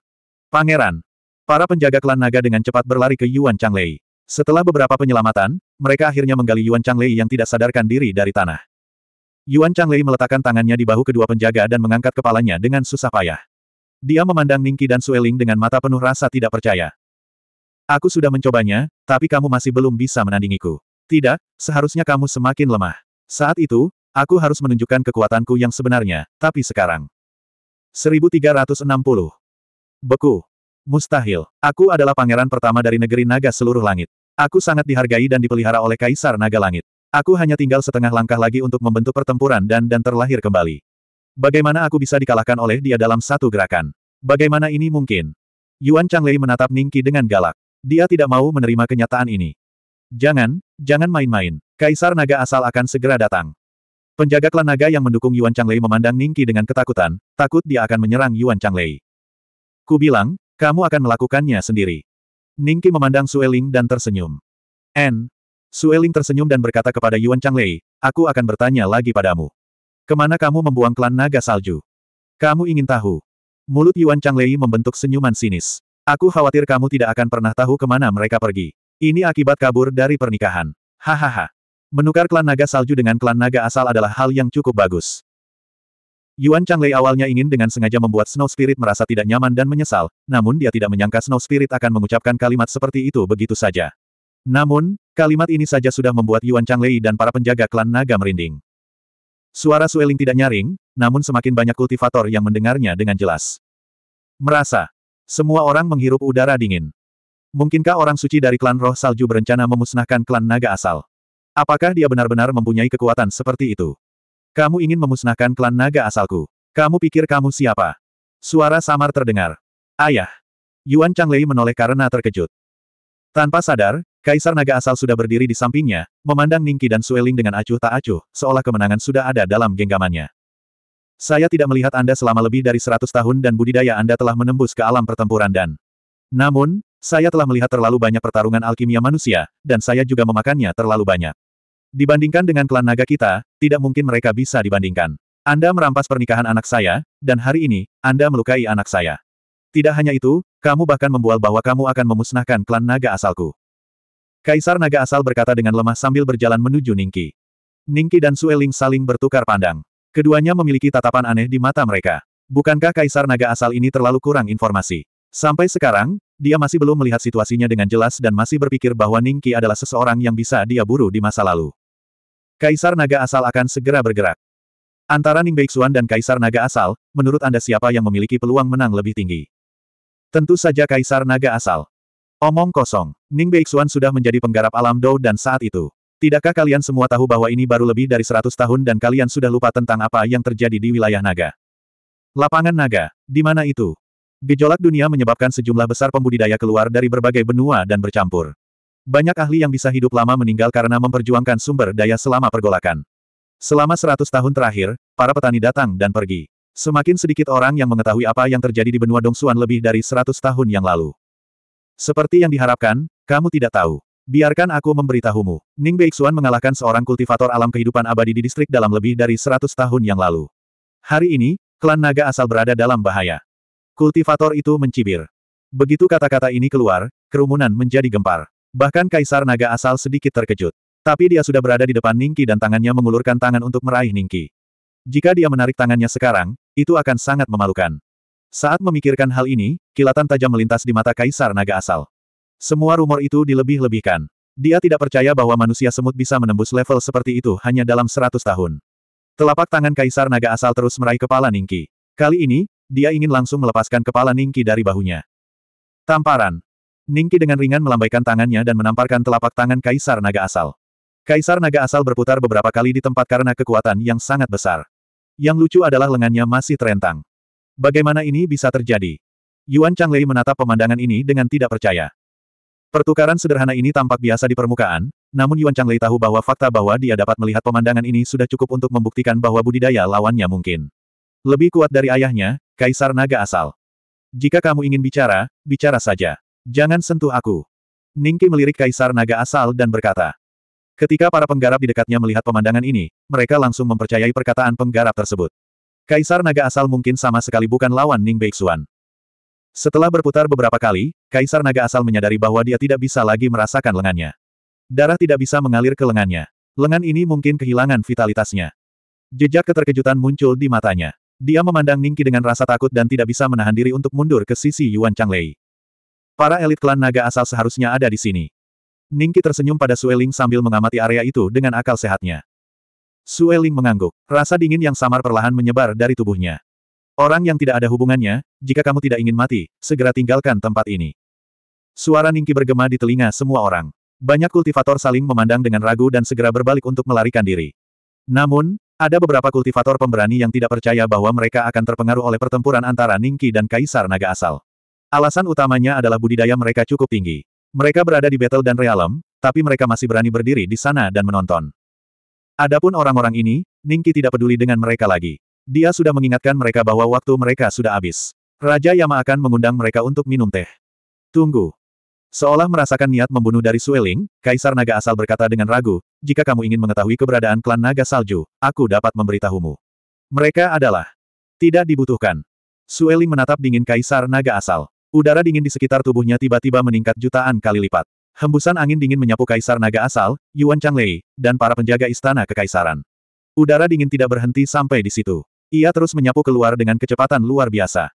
Pangeran. Para penjaga klan naga dengan cepat berlari ke Yuan Changlei. Setelah beberapa penyelamatan, mereka akhirnya menggali Yuan Changlei yang tidak sadarkan diri dari tanah. Yuan Changlei meletakkan tangannya di bahu kedua penjaga dan mengangkat kepalanya dengan susah payah. Dia memandang Ningki dan Sueling dengan mata penuh rasa tidak percaya. Aku sudah mencobanya, tapi kamu masih belum bisa menandingiku. Tidak, seharusnya kamu semakin lemah. Saat itu, aku harus menunjukkan kekuatanku yang sebenarnya, tapi sekarang. 1360. Beku. Mustahil. Aku adalah pangeran pertama dari negeri naga seluruh langit. Aku sangat dihargai dan dipelihara oleh Kaisar Naga Langit. Aku hanya tinggal setengah langkah lagi untuk membentuk pertempuran dan dan terlahir kembali. Bagaimana aku bisa dikalahkan oleh dia dalam satu gerakan? Bagaimana ini mungkin? Yuan Changlei menatap Ningqi dengan galak. Dia tidak mau menerima kenyataan ini. Jangan, jangan main-main. Kaisar naga asal akan segera datang. Penjaga klan naga yang mendukung Yuan Changlei memandang Ningki dengan ketakutan, takut dia akan menyerang Yuan Changlei. Ku bilang, kamu akan melakukannya sendiri. Ningki memandang Sueling dan tersenyum. N. Sueling tersenyum dan berkata kepada Yuan Changlei, aku akan bertanya lagi padamu. Kemana kamu membuang klan naga salju? Kamu ingin tahu? Mulut Yuan Changlei membentuk senyuman sinis. Aku khawatir kamu tidak akan pernah tahu kemana mereka pergi. Ini akibat kabur dari pernikahan. Hahaha. Menukar klan naga salju dengan klan naga asal adalah hal yang cukup bagus. Yuan Lei awalnya ingin dengan sengaja membuat Snow Spirit merasa tidak nyaman dan menyesal, namun dia tidak menyangka Snow Spirit akan mengucapkan kalimat seperti itu begitu saja. Namun, kalimat ini saja sudah membuat Yuan Lei dan para penjaga klan naga merinding. Suara Sueling tidak nyaring, namun semakin banyak kultivator yang mendengarnya dengan jelas. Merasa. Semua orang menghirup udara dingin. Mungkinkah orang suci dari klan roh salju berencana memusnahkan klan naga asal? Apakah dia benar-benar mempunyai kekuatan seperti itu? Kamu ingin memusnahkan klan naga asalku? Kamu pikir kamu siapa? Suara samar terdengar. Ayah. Yuan Changlei menoleh karena terkejut. Tanpa sadar, Kaisar naga asal sudah berdiri di sampingnya, memandang Ningki dan Sueling dengan acuh tak acuh, seolah kemenangan sudah ada dalam genggamannya. Saya tidak melihat Anda selama lebih dari seratus tahun dan budidaya Anda telah menembus ke alam pertempuran dan... Namun, saya telah melihat terlalu banyak pertarungan alkimia manusia, dan saya juga memakannya terlalu banyak. Dibandingkan dengan klan naga kita, tidak mungkin mereka bisa dibandingkan. Anda merampas pernikahan anak saya, dan hari ini, Anda melukai anak saya. Tidak hanya itu, kamu bahkan membual bahwa kamu akan memusnahkan klan naga asalku. Kaisar naga asal berkata dengan lemah sambil berjalan menuju Ningki. Ningki dan Sueling saling bertukar pandang. Keduanya memiliki tatapan aneh di mata mereka. Bukankah kaisar naga asal ini terlalu kurang informasi? Sampai sekarang, dia masih belum melihat situasinya dengan jelas dan masih berpikir bahwa Ningki adalah seseorang yang bisa dia buru di masa lalu. Kaisar Naga asal akan segera bergerak. Antara Ning Beixuan dan Kaisar Naga asal, menurut Anda siapa yang memiliki peluang menang lebih tinggi? Tentu saja Kaisar Naga asal. Omong kosong, Ning Beixuan sudah menjadi penggarap alam Dou dan saat itu, Tidakkah kalian semua tahu bahwa ini baru lebih dari 100 tahun dan kalian sudah lupa tentang apa yang terjadi di wilayah naga? Lapangan naga, di mana itu? Gejolak dunia menyebabkan sejumlah besar pembudidaya keluar dari berbagai benua dan bercampur. Banyak ahli yang bisa hidup lama meninggal karena memperjuangkan sumber daya selama pergolakan. Selama seratus tahun terakhir, para petani datang dan pergi. Semakin sedikit orang yang mengetahui apa yang terjadi di benua Dongsuan lebih dari seratus tahun yang lalu. Seperti yang diharapkan, kamu tidak tahu. Biarkan aku memberitahumu. Ning Beixuan mengalahkan seorang kultivator alam kehidupan abadi di distrik dalam lebih dari seratus tahun yang lalu. Hari ini, klan naga asal berada dalam bahaya. Kultivator itu mencibir. Begitu kata-kata ini keluar, kerumunan menjadi gempar. Bahkan Kaisar Naga asal sedikit terkejut. Tapi dia sudah berada di depan Ningki dan tangannya mengulurkan tangan untuk meraih Ningki. Jika dia menarik tangannya sekarang, itu akan sangat memalukan. Saat memikirkan hal ini, kilatan tajam melintas di mata Kaisar Naga asal. Semua rumor itu dilebih-lebihkan. Dia tidak percaya bahwa manusia semut bisa menembus level seperti itu hanya dalam seratus tahun. Telapak tangan Kaisar Naga asal terus meraih kepala Ningki. Kali ini, dia ingin langsung melepaskan kepala Ningki dari bahunya. Tamparan. Ningki dengan ringan melambaikan tangannya dan menamparkan telapak tangan Kaisar Naga asal. Kaisar Naga asal berputar beberapa kali di tempat karena kekuatan yang sangat besar. Yang lucu adalah lengannya masih terentang. Bagaimana ini bisa terjadi? Yuan Changlei menatap pemandangan ini dengan tidak percaya. Pertukaran sederhana ini tampak biasa di permukaan, namun Yuan Changlei tahu bahwa fakta bahwa dia dapat melihat pemandangan ini sudah cukup untuk membuktikan bahwa budidaya lawannya mungkin. Lebih kuat dari ayahnya, Kaisar Naga asal. Jika kamu ingin bicara, bicara saja. Jangan sentuh aku. Ningki melirik Kaisar Naga asal dan berkata. Ketika para penggarap di dekatnya melihat pemandangan ini, mereka langsung mempercayai perkataan penggarap tersebut. Kaisar Naga asal mungkin sama sekali bukan lawan Ning Beixuan. Setelah berputar beberapa kali, Kaisar Naga asal menyadari bahwa dia tidak bisa lagi merasakan lengannya. Darah tidak bisa mengalir ke lengannya. Lengan ini mungkin kehilangan vitalitasnya. Jejak keterkejutan muncul di matanya. Dia memandang Ningki dengan rasa takut dan tidak bisa menahan diri untuk mundur ke sisi Yuan Changlei. Para elit klan naga asal seharusnya ada di sini. Ningki tersenyum pada Sueling sambil mengamati area itu dengan akal sehatnya. Sueling mengangguk. Rasa dingin yang samar perlahan menyebar dari tubuhnya. Orang yang tidak ada hubungannya, jika kamu tidak ingin mati, segera tinggalkan tempat ini. Suara Ningki bergema di telinga semua orang. Banyak kultivator saling memandang dengan ragu dan segera berbalik untuk melarikan diri. Namun, ada beberapa kultivator pemberani yang tidak percaya bahwa mereka akan terpengaruh oleh pertempuran antara Ningki dan Kaisar Naga asal. Alasan utamanya adalah budidaya mereka cukup tinggi. Mereka berada di Battle dan Realm, tapi mereka masih berani berdiri di sana dan menonton. Adapun orang-orang ini, Ningki tidak peduli dengan mereka lagi. Dia sudah mengingatkan mereka bahwa waktu mereka sudah habis. Raja Yama akan mengundang mereka untuk minum teh. Tunggu, Seolah merasakan niat membunuh dari Sueling, Kaisar Naga asal berkata dengan ragu, jika kamu ingin mengetahui keberadaan klan Naga Salju, aku dapat memberitahumu. Mereka adalah tidak dibutuhkan. Sueling menatap dingin Kaisar Naga asal. Udara dingin di sekitar tubuhnya tiba-tiba meningkat jutaan kali lipat. Hembusan angin dingin menyapu Kaisar Naga asal, Yuan Changlei, dan para penjaga istana kekaisaran. Udara dingin tidak berhenti sampai di situ. Ia terus menyapu keluar dengan kecepatan luar biasa.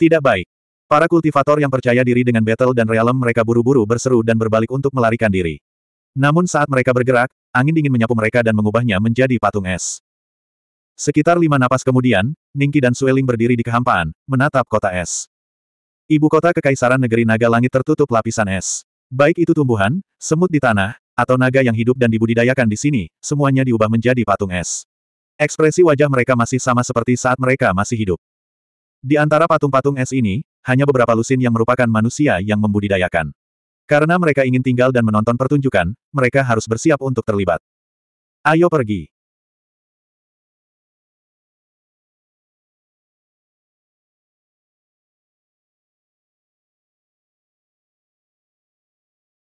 Tidak baik. Para kultivator yang percaya diri dengan battle dan realem mereka buru-buru berseru dan berbalik untuk melarikan diri. Namun saat mereka bergerak, angin dingin menyapu mereka dan mengubahnya menjadi patung es. Sekitar lima napas kemudian, Ningki dan Sueling berdiri di kehampaan, menatap kota es. Ibu kota Kekaisaran Negeri Naga Langit tertutup lapisan es. Baik itu tumbuhan, semut di tanah, atau naga yang hidup dan dibudidayakan di sini, semuanya diubah menjadi patung es. Ekspresi wajah mereka masih sama seperti saat mereka masih hidup. Di antara patung-patung es ini, hanya beberapa lusin yang merupakan manusia yang membudidayakan. Karena mereka ingin tinggal dan menonton pertunjukan, mereka harus bersiap untuk terlibat. Ayo pergi.